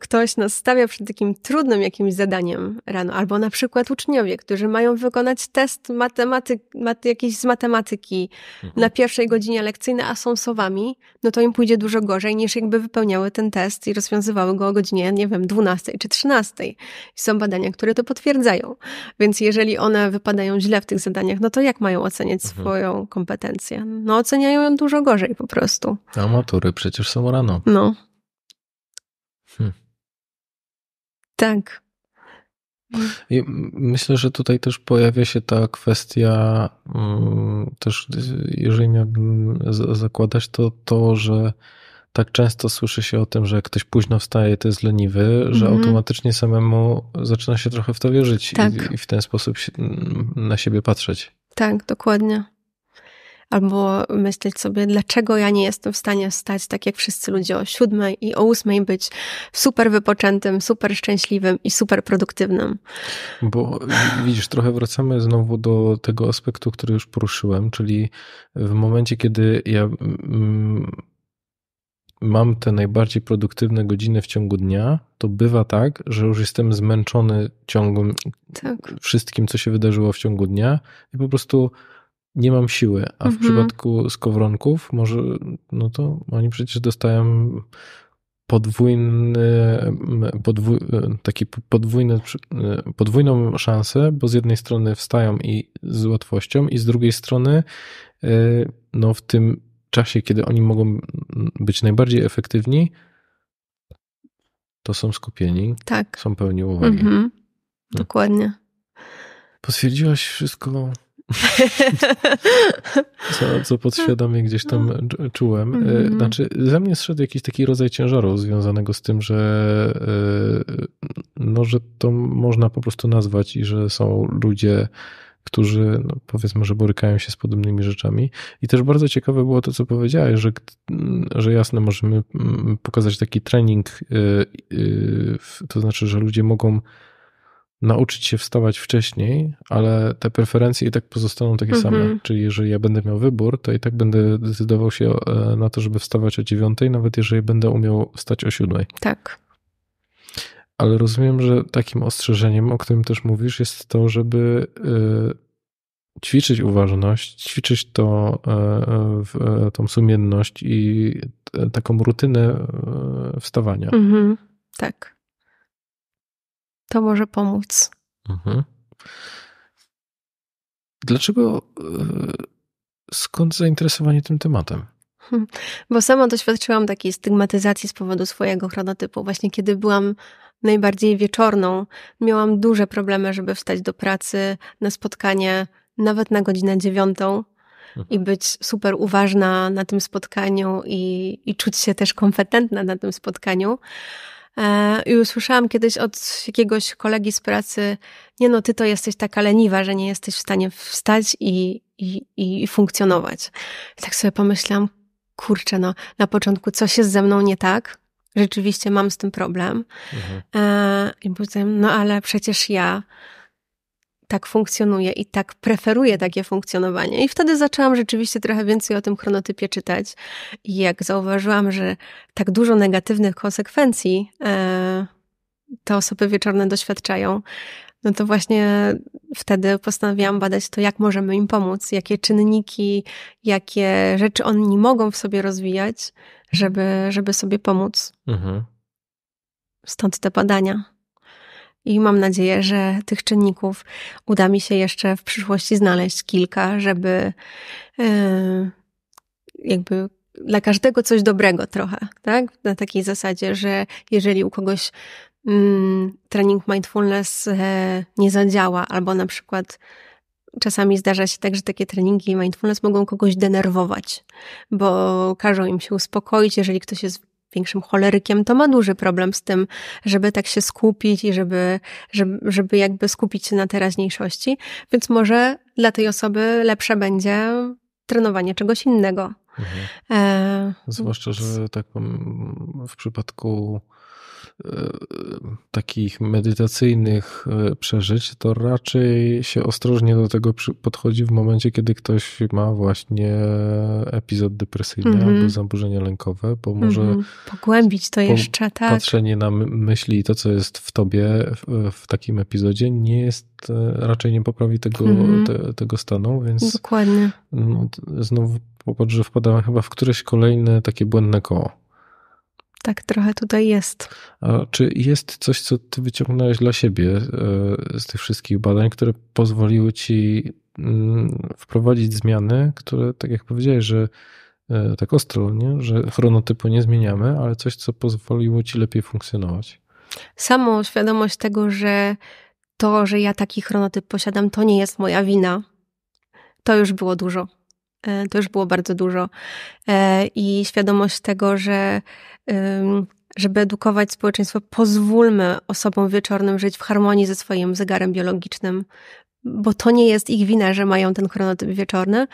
ktoś nas stawia przed takim trudnym jakimś zadaniem rano, albo na przykład uczniowie, którzy mają wykonać test matematyk, mat- jakiś z matematyki mhm. na pierwszej godzinie lekcyjnej, a są sowami, no to im pójdzie dużo gorzej niż jakby wypełniały ten test i rozwiązywały go o godzinie, nie wiem, 12 czy 13. są badania, które to potwierdzają. Więc jeżeli one wypadają źle w tych zadaniach, no to jak mają oceniać mhm. swoją kompetencję? No oceniają ją dużo gorzej po prostu. A matury przecież są rano. No. Tak. I myślę, że tutaj też pojawia się ta kwestia, mm, też jeżeli miałbym zakładać, to to, że tak często słyszy się o tym, że jak ktoś późno wstaje, to jest leniwy, że mm -hmm. automatycznie samemu zaczyna się trochę w to wierzyć tak. i, i w ten sposób mm, na siebie patrzeć. Tak, dokładnie albo myśleć sobie, dlaczego ja nie jestem w stanie stać tak jak wszyscy ludzie o siódmej i o ósmej być super wypoczętym, super szczęśliwym i super produktywnym. Bo widzisz, trochę wracamy znowu do tego aspektu, który już poruszyłem, czyli w momencie, kiedy ja mm, mm, mam te najbardziej produktywne godziny w ciągu dnia, to bywa tak, że już jestem zmęczony ciągłym tak. wszystkim, co się wydarzyło w ciągu dnia i po prostu nie mam siły, a mhm. w przypadku skowronków może, no to oni przecież dostają podwójny, podwój, taki podwójny, podwójną szansę, bo z jednej strony wstają i z łatwością, i z drugiej strony y, no w tym czasie, kiedy oni mogą być najbardziej efektywni, to są skupieni, tak. są pełni uwagi. Mhm. No. Dokładnie. Potwierdziłaś wszystko co, co podświadomie gdzieś tam czułem. E, mhm. Znaczy, ze mnie zszedł jakiś taki rodzaj ciężaru związanego z tym, że, e, no, że to można po prostu nazwać i że są ludzie, którzy no, powiedzmy, że borykają się z podobnymi rzeczami. I też bardzo ciekawe było to, co powiedziałeś, że, że jasne, możemy mm, pokazać taki trening, e, to znaczy, że ludzie mogą nauczyć się wstawać wcześniej, ale te preferencje i tak pozostaną takie same. Mhm. Czyli jeżeli ja będę miał wybór, to i tak będę decydował się e, na to, żeby wstawać o dziewiątej, nawet jeżeli będę umiał wstać o siódmej. Tak. Ale rozumiem, że takim ostrzeżeniem, o którym też mówisz, jest to, żeby e, ćwiczyć uważność, ćwiczyć to, e, tą sumienność i taką rutynę wstawania. Mhm. Tak. To może pomóc. Mhm. Dlaczego, e, skąd zainteresowanie tym tematem? Hmm. Bo sama doświadczyłam takiej stygmatyzacji z powodu swojego chronotypu. Właśnie kiedy byłam najbardziej wieczorną, miałam duże problemy, żeby wstać do pracy, na spotkanie, nawet na godzinę dziewiątą i mhm. być super uważna na tym spotkaniu i, i czuć się też kompetentna na tym spotkaniu. E, I usłyszałam kiedyś od jakiegoś kolegi z pracy, nie no, ty to jesteś taka leniwa, że nie jesteś w stanie wstać i, i, i funkcjonować. I tak sobie pomyślałam, kurczę, no, na początku coś jest ze mną nie tak, rzeczywiście mam z tym problem. Mhm. E, I potem, no ale przecież ja tak funkcjonuje i tak preferuje takie funkcjonowanie. I wtedy zaczęłam rzeczywiście trochę więcej o tym chronotypie czytać. I jak zauważyłam, że tak dużo negatywnych konsekwencji e, te osoby wieczorne doświadczają, no to właśnie wtedy postanowiłam badać to, jak możemy im pomóc, jakie czynniki, jakie rzeczy oni mogą w sobie rozwijać, żeby, żeby sobie pomóc. Mhm. Stąd te badania. I mam nadzieję, że tych czynników uda mi się jeszcze w przyszłości znaleźć kilka, żeby e, jakby dla każdego coś dobrego trochę, tak? Na takiej zasadzie, że jeżeli u kogoś mm, trening mindfulness e, nie zadziała, albo na przykład czasami zdarza się tak, że takie treningi mindfulness mogą kogoś denerwować, bo każą im się uspokoić, jeżeli ktoś jest większym cholerykiem, to ma duży problem z tym, żeby tak się skupić i żeby, żeby, żeby jakby skupić się na teraźniejszości. Więc może dla tej osoby lepsze będzie trenowanie czegoś innego. Mhm. E... Zwłaszcza, że tak w przypadku E, takich medytacyjnych e, przeżyć, to raczej się ostrożnie do tego podchodzi w momencie, kiedy ktoś ma właśnie epizod depresyjny mm -hmm. albo zaburzenie lękowe, bo może mm -hmm. pogłębić to po jeszcze, tak. Patrzenie na myśli i to, co jest w tobie w, w, takim epizodzie, nie jest, e, raczej nie poprawi tego, mm -hmm. te, tego stanu, więc. Dokładnie. No, znowu popatrz, że wpadamy chyba w któreś kolejne takie błędne koło. Tak, trochę tutaj jest. A czy jest coś, co ty wyciągnąłeś dla siebie e, z tych wszystkich badań, które pozwoliły ci mm, wprowadzić zmiany, które, tak jak powiedziałeś, że e, tak ostro, nie? że chronotypu nie zmieniamy, ale coś, co pozwoliło ci lepiej funkcjonować? Samo świadomość tego, że to, że ja taki chronotyp posiadam, to nie jest moja wina. To już było dużo E, to już było bardzo dużo. E, I świadomość tego, że żeby edukować społeczeństwo, pozwólmy osobom wieczornym żyć w harmonii ze swoim zegarem biologicznym, bo to nie jest ich wina, że mają ten chronotyp wieczorny.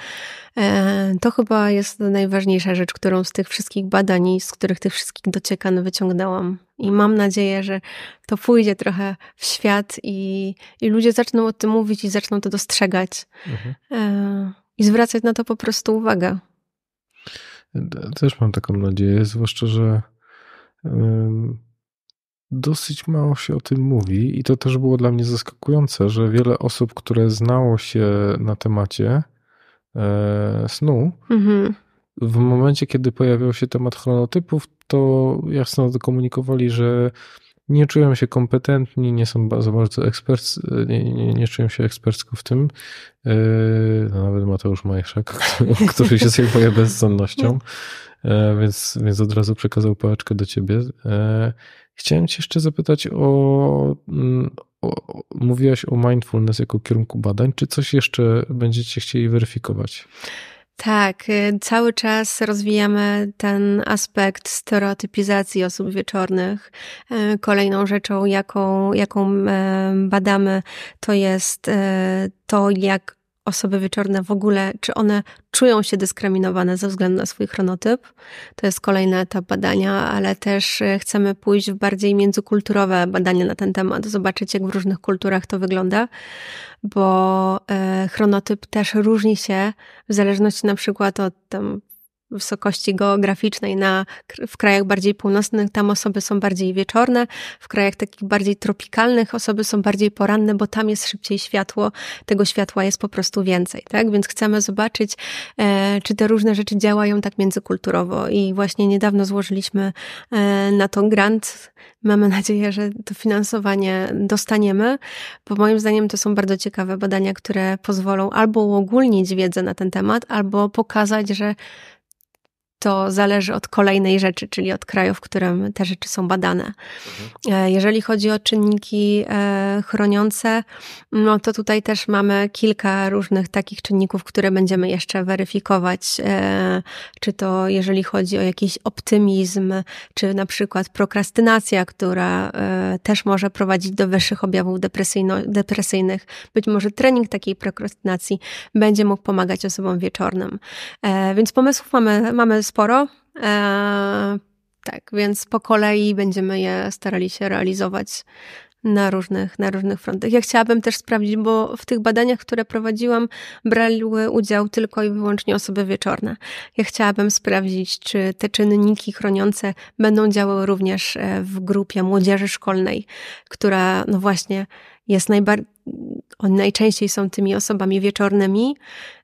E, to chyba jest najważniejsza rzecz, którą z tych wszystkich badań z których tych wszystkich dociekań wyciągnęłam. I mam nadzieję, że to pójdzie trochę w świat i, i ludzie zaczną o tym mówić i zaczną to dostrzegać. Mhm. E i zwracać na to po prostu uwagę. Też mam taką nadzieję, zwłaszcza, że dosyć mało się o tym mówi i to też było dla mnie zaskakujące, że wiele osób, które znało się na temacie e, snu, mhm. w momencie, kiedy pojawiał się temat chronotypów, to jasno komunikowali, że nie czują się kompetentni, nie są za bardzo eksperci, nie, nie, nie, czują się ekspercko w tym. Yy, no, nawet Mateusz Majszak, który się zajmuje bezsennością, yy, więc, więc od razu przekazał pałeczkę do ciebie. Yy, chciałem cię jeszcze zapytać o, mm, o, mówiłaś o mindfulness jako kierunku badań. Czy coś jeszcze będziecie chcieli weryfikować? Tak, y, cały czas rozwijamy ten aspekt stereotypizacji osób wieczornych. Y, kolejną rzeczą, jaką, jaką e, badamy, to jest e, to, jak osoby wieczorne w ogóle, czy one czują się dyskryminowane ze względu na swój chronotyp. To jest kolejny etap badania, ale też y, chcemy pójść w bardziej międzykulturowe badanie na ten temat, zobaczyć jak w różnych kulturach to wygląda, bo y, chronotyp też różni się w zależności na przykład od tam wysokości geograficznej na, w krajach bardziej północnych tam osoby są bardziej wieczorne, w krajach takich bardziej tropikalnych osoby są bardziej poranne, bo tam jest szybciej światło, tego światła jest po prostu więcej, tak? Więc chcemy zobaczyć, e, czy te różne rzeczy działają tak międzykulturowo i właśnie niedawno złożyliśmy e, na to grant. Mamy nadzieję, że to finansowanie dostaniemy, bo moim zdaniem to są bardzo ciekawe badania, które pozwolą albo uogólnić wiedzę na ten temat, albo pokazać, że to zależy od kolejnej rzeczy, czyli od kraju, w którym te rzeczy są badane. Mhm. E, jeżeli chodzi o czynniki e, chroniące, no to tutaj też mamy kilka różnych takich czynników, które będziemy jeszcze weryfikować. E, czy to jeżeli chodzi o jakiś optymizm, czy na przykład prokrastynacja, która też może prowadzić do wyższych objawów depresyjnych. Być może trening takiej prokrastynacji będzie mógł pomagać osobom wieczornym. Więc pomysłów mamy, mamy sporo. E, tak, więc po kolei będziemy je starali się realizować na różnych, na różnych frontach. Ja chciałabym też sprawdzić, bo w tych badaniach, które prowadziłam, brały udział tylko i wyłącznie osoby wieczorne. Ja chciałabym sprawdzić, czy te czynniki chroniące będą działały również e, w grupie młodzieży szkolnej, która no właśnie jest najbardziej oni najczęściej są tymi osobami wieczornymi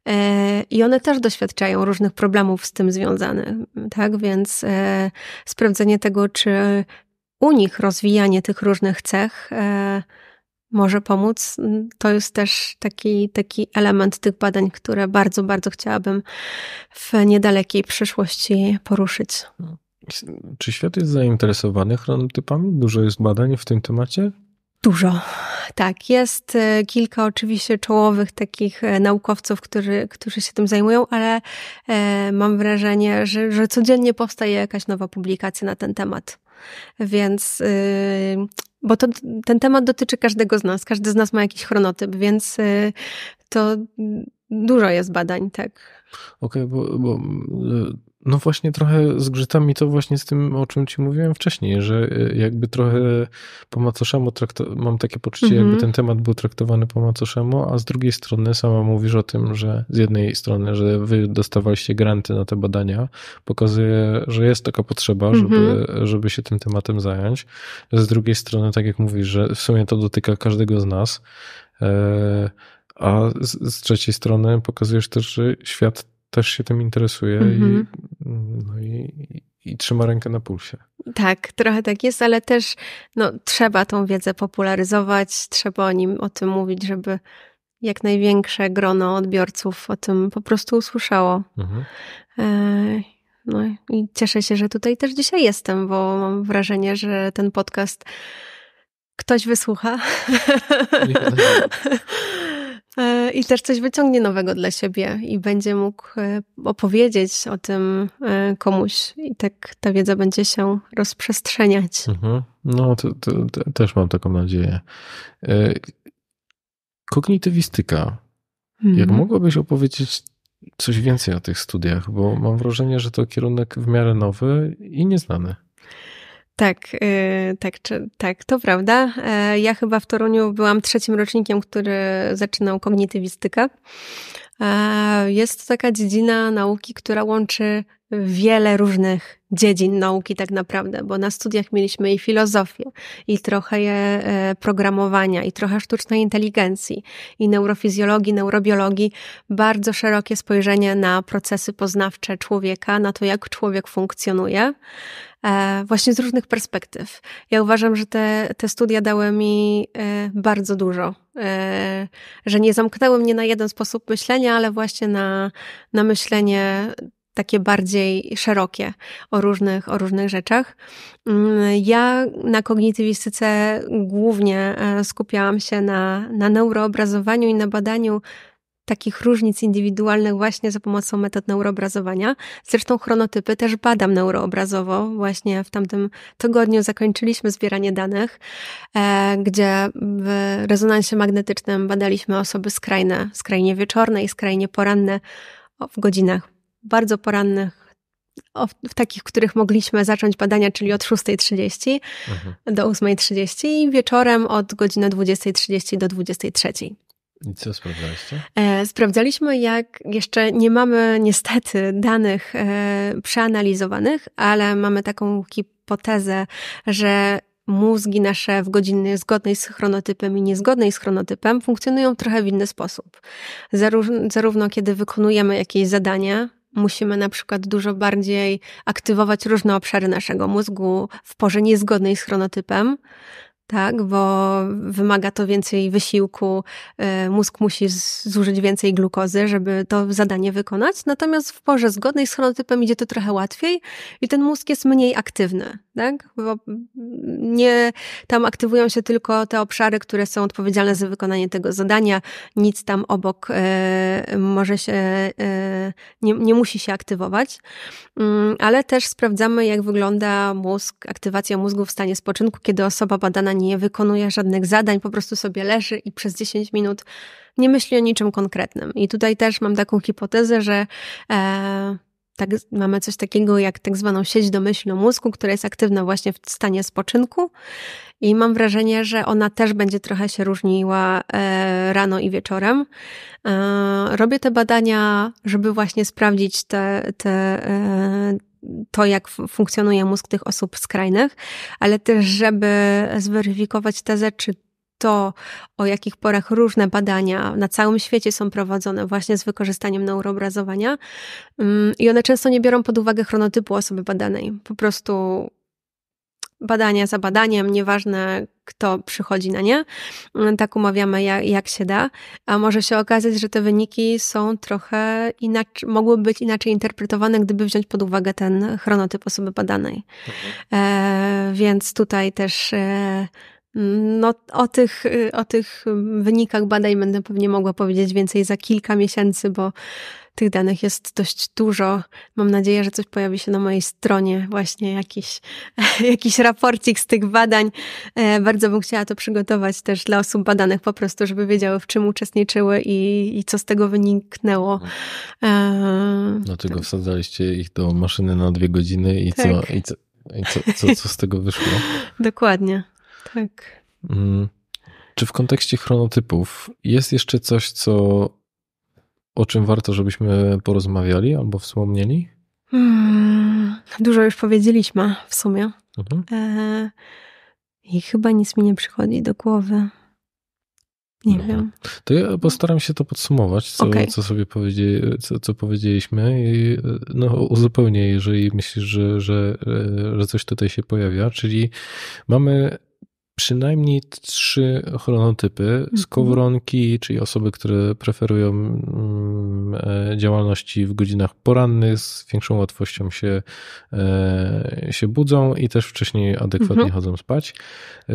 e, i one też doświadczają różnych problemów z tym związanych, tak? Więc e, sprawdzenie tego, czy u nich rozwijanie tych różnych cech e, może pomóc, to jest też taki, taki element tych badań, które bardzo, bardzo chciałabym w niedalekiej przyszłości poruszyć. Czy świat jest zainteresowany chronotypami? Dużo jest badań w tym temacie? Dużo. Tak, jest y, kilka oczywiście czołowych takich y, naukowców, którzy, którzy się tym zajmują, ale e, mam wrażenie, że, że codziennie powstaje jakaś nowa publikacja na ten temat. Więc, y, bo to, ten temat dotyczy każdego z nas, każdy z nas ma jakiś chronotyp, więc to dużo jest badań, tak. Okej, okay, bo, bo mm, no właśnie trochę zgrzyta mi to właśnie z tym, o czym ci mówiłem wcześniej, że e, jakby trochę po macoszemu trakto- mam takie poczucie, mm -hmm. jakby mhm. ten temat był traktowany po macoszemu, a z drugiej strony sama mówisz o tym, że z jednej strony, że wy dostawaliście granty na te badania, pokazuje, że jest taka potrzeba, żeby, mm -hmm. żeby się tym tematem zająć. Z drugiej strony, tak jak mówisz, że w sumie to dotyka każdego z nas, e, a z, z trzeciej strony pokazujesz też, że świat też się tym interesuje i, mhm. no i, i, trzyma rękę na pulsie. Tak, trochę tak jest, ale też no, trzeba tą wiedzę popularyzować, trzeba o nim, o tym mówić, żeby jak największe grono odbiorców o tym po prostu usłyszało. Mhm. E, no i cieszę się, że tutaj też dzisiaj jestem, bo mam wrażenie, że ten podcast ktoś wysłucha. I też coś wyciągnie nowego dla siebie i będzie mógł e, opowiedzieć o tym e, komuś. I tak ta wiedza będzie się rozprzestrzeniać. Mhm. No, to, to, to, też mam taką nadzieję. E, kognitywistyka. Mhm. Jak mogłabyś opowiedzieć coś więcej o tych studiach? Bo mam wrażenie, że to kierunek w miarę nowy i nieznany. Tak, y, tak, czy, tak, to prawda. E, ja chyba w Toruniu byłam trzecim rocznikiem, który zaczynał kognitywistykę. E, jest to taka dziedzina nauki, która łączy wiele różnych dziedzin nauki tak naprawdę, bo na studiach mieliśmy i filozofię, i trochę e, programowania, i trochę sztucznej inteligencji, i neurofizjologii, neurobiologii. Bardzo szerokie spojrzenie na procesy poznawcze człowieka, na to, jak człowiek funkcjonuje. E, właśnie z różnych perspektyw. Ja uważam, że te, te studia dały mi e, bardzo dużo, e, że nie zamknęły mnie na jeden sposób myślenia, ale właśnie na, na myślenie takie bardziej szerokie o różnych, o różnych rzeczach. Mm, ja na kognitywistyce głównie skupiałam się na, na neuroobrazowaniu i na badaniu takich różnic indywidualnych właśnie za pomocą metod neuroobrazowania. Zresztą chronotypy też badam neuroobrazowo. Właśnie w tamtym tygodniu zakończyliśmy zbieranie danych, e, gdzie w rezonansie magnetycznym badaliśmy osoby skrajne, skrajnie wieczorne i skrajnie poranne w godzinach bardzo porannych w takich, których mogliśmy zacząć badania, czyli od 6.30 mhm. do 8.30 i wieczorem od godziny 20.30 do 23.00. I co sprawdzaliście? E, sprawdzaliśmy, jak jeszcze nie mamy niestety danych e, przeanalizowanych, ale mamy taką hipotezę, że mózgi nasze w godzinie zgodnej z chronotypem i niezgodnej z chronotypem funkcjonują trochę w inny sposób. zarówno kiedy wykonujemy jakieś zadanie, musimy na przykład dużo bardziej aktywować różne obszary naszego mózgu w porze niezgodnej z chronotypem, tak? Bo wymaga to więcej wysiłku, e, mózg musi zużyć więcej glukozy, żeby to zadanie wykonać. Natomiast w porze zgodnej z chronotypem idzie to trochę łatwiej i ten mózg jest mniej aktywny, tak? Bo nie, tam aktywują się tylko te obszary, które są odpowiedzialne za wykonanie tego zadania. Nic tam obok e, może się, e, nie, nie musi się aktywować. Mm, ale też sprawdzamy, jak wygląda mózg, aktywacja mózgu w stanie spoczynku, kiedy osoba badana nie nie wykonuje żadnych zadań, po prostu sobie leży i przez 10 minut nie myśli o niczym konkretnym. I tutaj też mam taką hipotezę, że e, tak, mamy coś takiego jak tak zwaną sieć domyślną mózgu, która jest aktywna właśnie w stanie spoczynku i mam wrażenie, że ona też będzie trochę się różniła e, rano i wieczorem. E, robię te badania, żeby właśnie sprawdzić te, te e, to, jak funkcjonuje mózg tych osób skrajnych, ale też, żeby zweryfikować tezę, czy to, o jakich porach różne badania na całym świecie są prowadzone właśnie z wykorzystaniem neuroobrazowania mm, i one często nie biorą pod uwagę chronotypu osoby badanej. Po prostu badania za badaniem, nieważne kto przychodzi na nie, mm, tak umawiamy jak, jak się da, a może się okazać, że te wyniki są trochę inaczej, mogłyby być inaczej interpretowane, gdyby wziąć pod uwagę ten chronotyp osoby badanej. Mhm. E, więc tutaj też e, no, o tych, y, o tych wynikach badań będę pewnie mogła powiedzieć więcej za kilka miesięcy, bo tych danych jest dość dużo. Mam nadzieję, że coś pojawi się na mojej stronie, właśnie jakiś, jakiś raporcik z tych badań. E, bardzo bym chciała to przygotować też dla osób badanych, po prostu, żeby wiedziały, w czym uczestniczyły i, i co z tego wyniknęło. Dlaczego mhm. no tak. wsadzaliście ich do maszyny na dwie godziny i tak. co? I co? I co, co, co z tego wyszło? Dokładnie. Tak. Mm. Czy w kontekście chronotypów jest jeszcze coś, co, o czym warto, żebyśmy porozmawiali albo wspomnieli? Hmm, dużo już powiedzieliśmy w sumie. Mhm. E, I chyba nic mi nie przychodzi do głowy. Nie wiem. To ja postaram się to podsumować, co, okay. co sobie co, co, powiedzieliśmy i no, uzupełnię, jeżeli myślisz, że, że, e, że coś tutaj się pojawia. Czyli mamy przynajmniej trzy chronotypy. Skowronki, mhm. czyli osoby, które preferują mm, e, działalności w godzinach porannych, z większą łatwością się, e, się budzą i też wcześniej adekwatnie mhm. chodzą spać. E,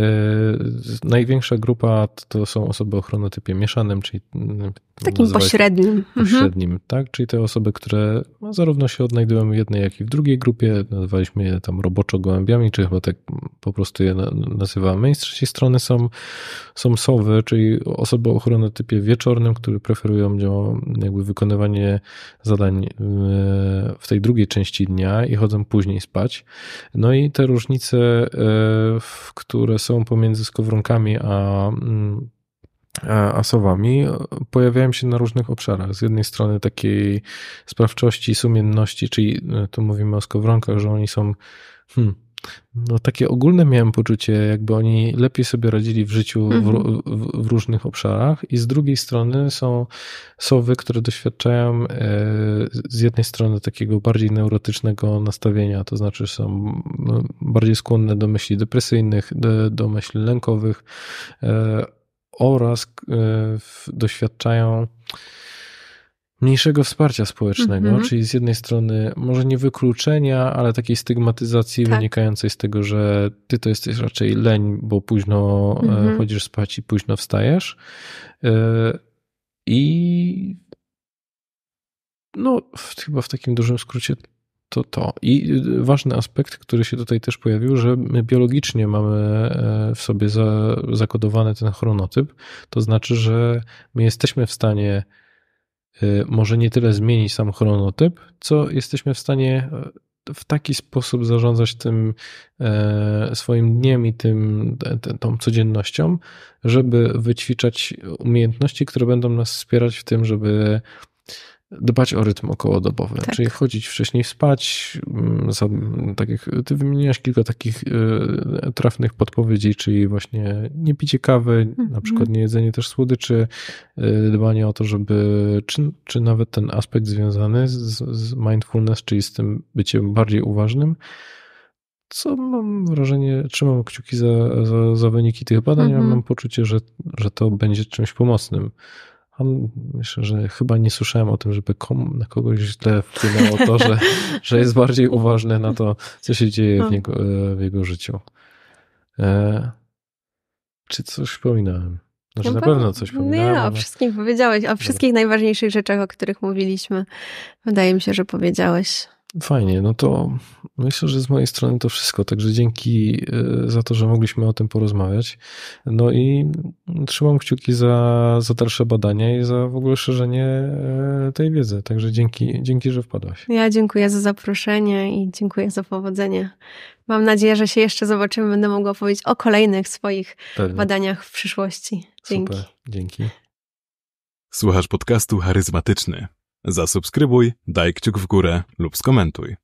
największa grupa to są osoby o chronotypie mieszanym, czyli mm, takim pośrednim. Pośrednim, mhm. tak? Czyli te osoby, które zarówno się odnajdują w jednej, jak i w drugiej grupie. nazywaliśmy je tam roboczo gołębiami, czy chyba tak po prostu je nazywamy trzeciej strony są, są sowy, czyli osoby o typie wieczornym, które preferują jakby wykonywanie zadań e, w tej drugiej części dnia i chodzą później spać. No i te różnice, e, które są pomiędzy skowronkami a mm, asowami pojawiają się na różnych obszarach. Z jednej strony takiej sprawczości, sumienności, czyli e, tu mówimy o skowronkach, że oni są hmm, no, takie ogólne miałem poczucie, jakby oni lepiej sobie radzili w życiu mm -hmm. w, w, różnych obszarach, i z drugiej strony są sowy, które doświadczają e, z jednej strony takiego bardziej neurotycznego nastawienia, to znaczy są no, bardziej skłonne do myśli depresyjnych, do, do myśli lękowych e, oraz e, w, doświadczają mniejszego wsparcia społecznego, mm -hmm. czyli z jednej strony może nie wykluczenia, ale takiej stygmatyzacji tak. wynikającej z tego, że ty to jesteś raczej leń, bo późno mm -hmm. chodzisz spać i późno wstajesz. E, I no, chyba w takim dużym skrócie to to. I e, ważny aspekt, który się tutaj też pojawił, że my biologicznie mamy w sobie za, zakodowany ten chronotyp. To znaczy, że my jesteśmy w stanie Y, może nie tyle zmienić sam chronotyp, co jesteśmy w stanie e, w taki sposób zarządzać tym e, swoim dniem i tym, tą codziennością, żeby wyćwiczać umiejętności, które będą nas wspierać w tym, żeby dbać o rytm okołodobowy, tak. czyli chodzić wcześniej spać. Mm, za, tak jak ty wymieniłaś kilka takich y, trafnych podpowiedzi, czyli właśnie nie picie kawy, mm -hmm. na przykład nie jedzenie też słodyczy, y, dbanie o to, żeby, czy, czy nawet ten aspekt związany z, z mindfulness, czyli z tym byciem bardziej uważnym, co mam wrażenie, trzymam kciuki za, za, za wyniki tych badań, mm -hmm. mam poczucie, że, że to będzie czymś pomocnym Myślę, że chyba nie słyszałem o tym, żeby na kogoś źle wpłynęło to, że, że jest bardziej uważny na to, co się dzieje w, no. niego, e, w jego życiu. E, czy coś wspominałem? Znaczy, na pewno coś wspominałem. Nie, o wszystkim powiedziałeś, o wszystkich najważniejszych rzeczach, o których mówiliśmy. Wydaje mi się, że powiedziałeś. Fajnie, no to myślę, że z mojej strony to wszystko. Także dzięki y, za to, że mogliśmy o tym porozmawiać. No i trzymam kciuki za, za dalsze badania i za w ogóle szerzenie y, tej wiedzy. Także dzięki, dzięki, że wpadłaś. Ja dziękuję za zaproszenie i dziękuję za powodzenie. Mam nadzieję, że się jeszcze zobaczymy. Będę mogła powiedzieć o kolejnych swoich Pewnie. badaniach w przyszłości. Dzięki. Super, dzięki. Słuchasz podcastu charyzmatyczny. Zasubskrybuj, daj kciuk w górę lub skomentuj.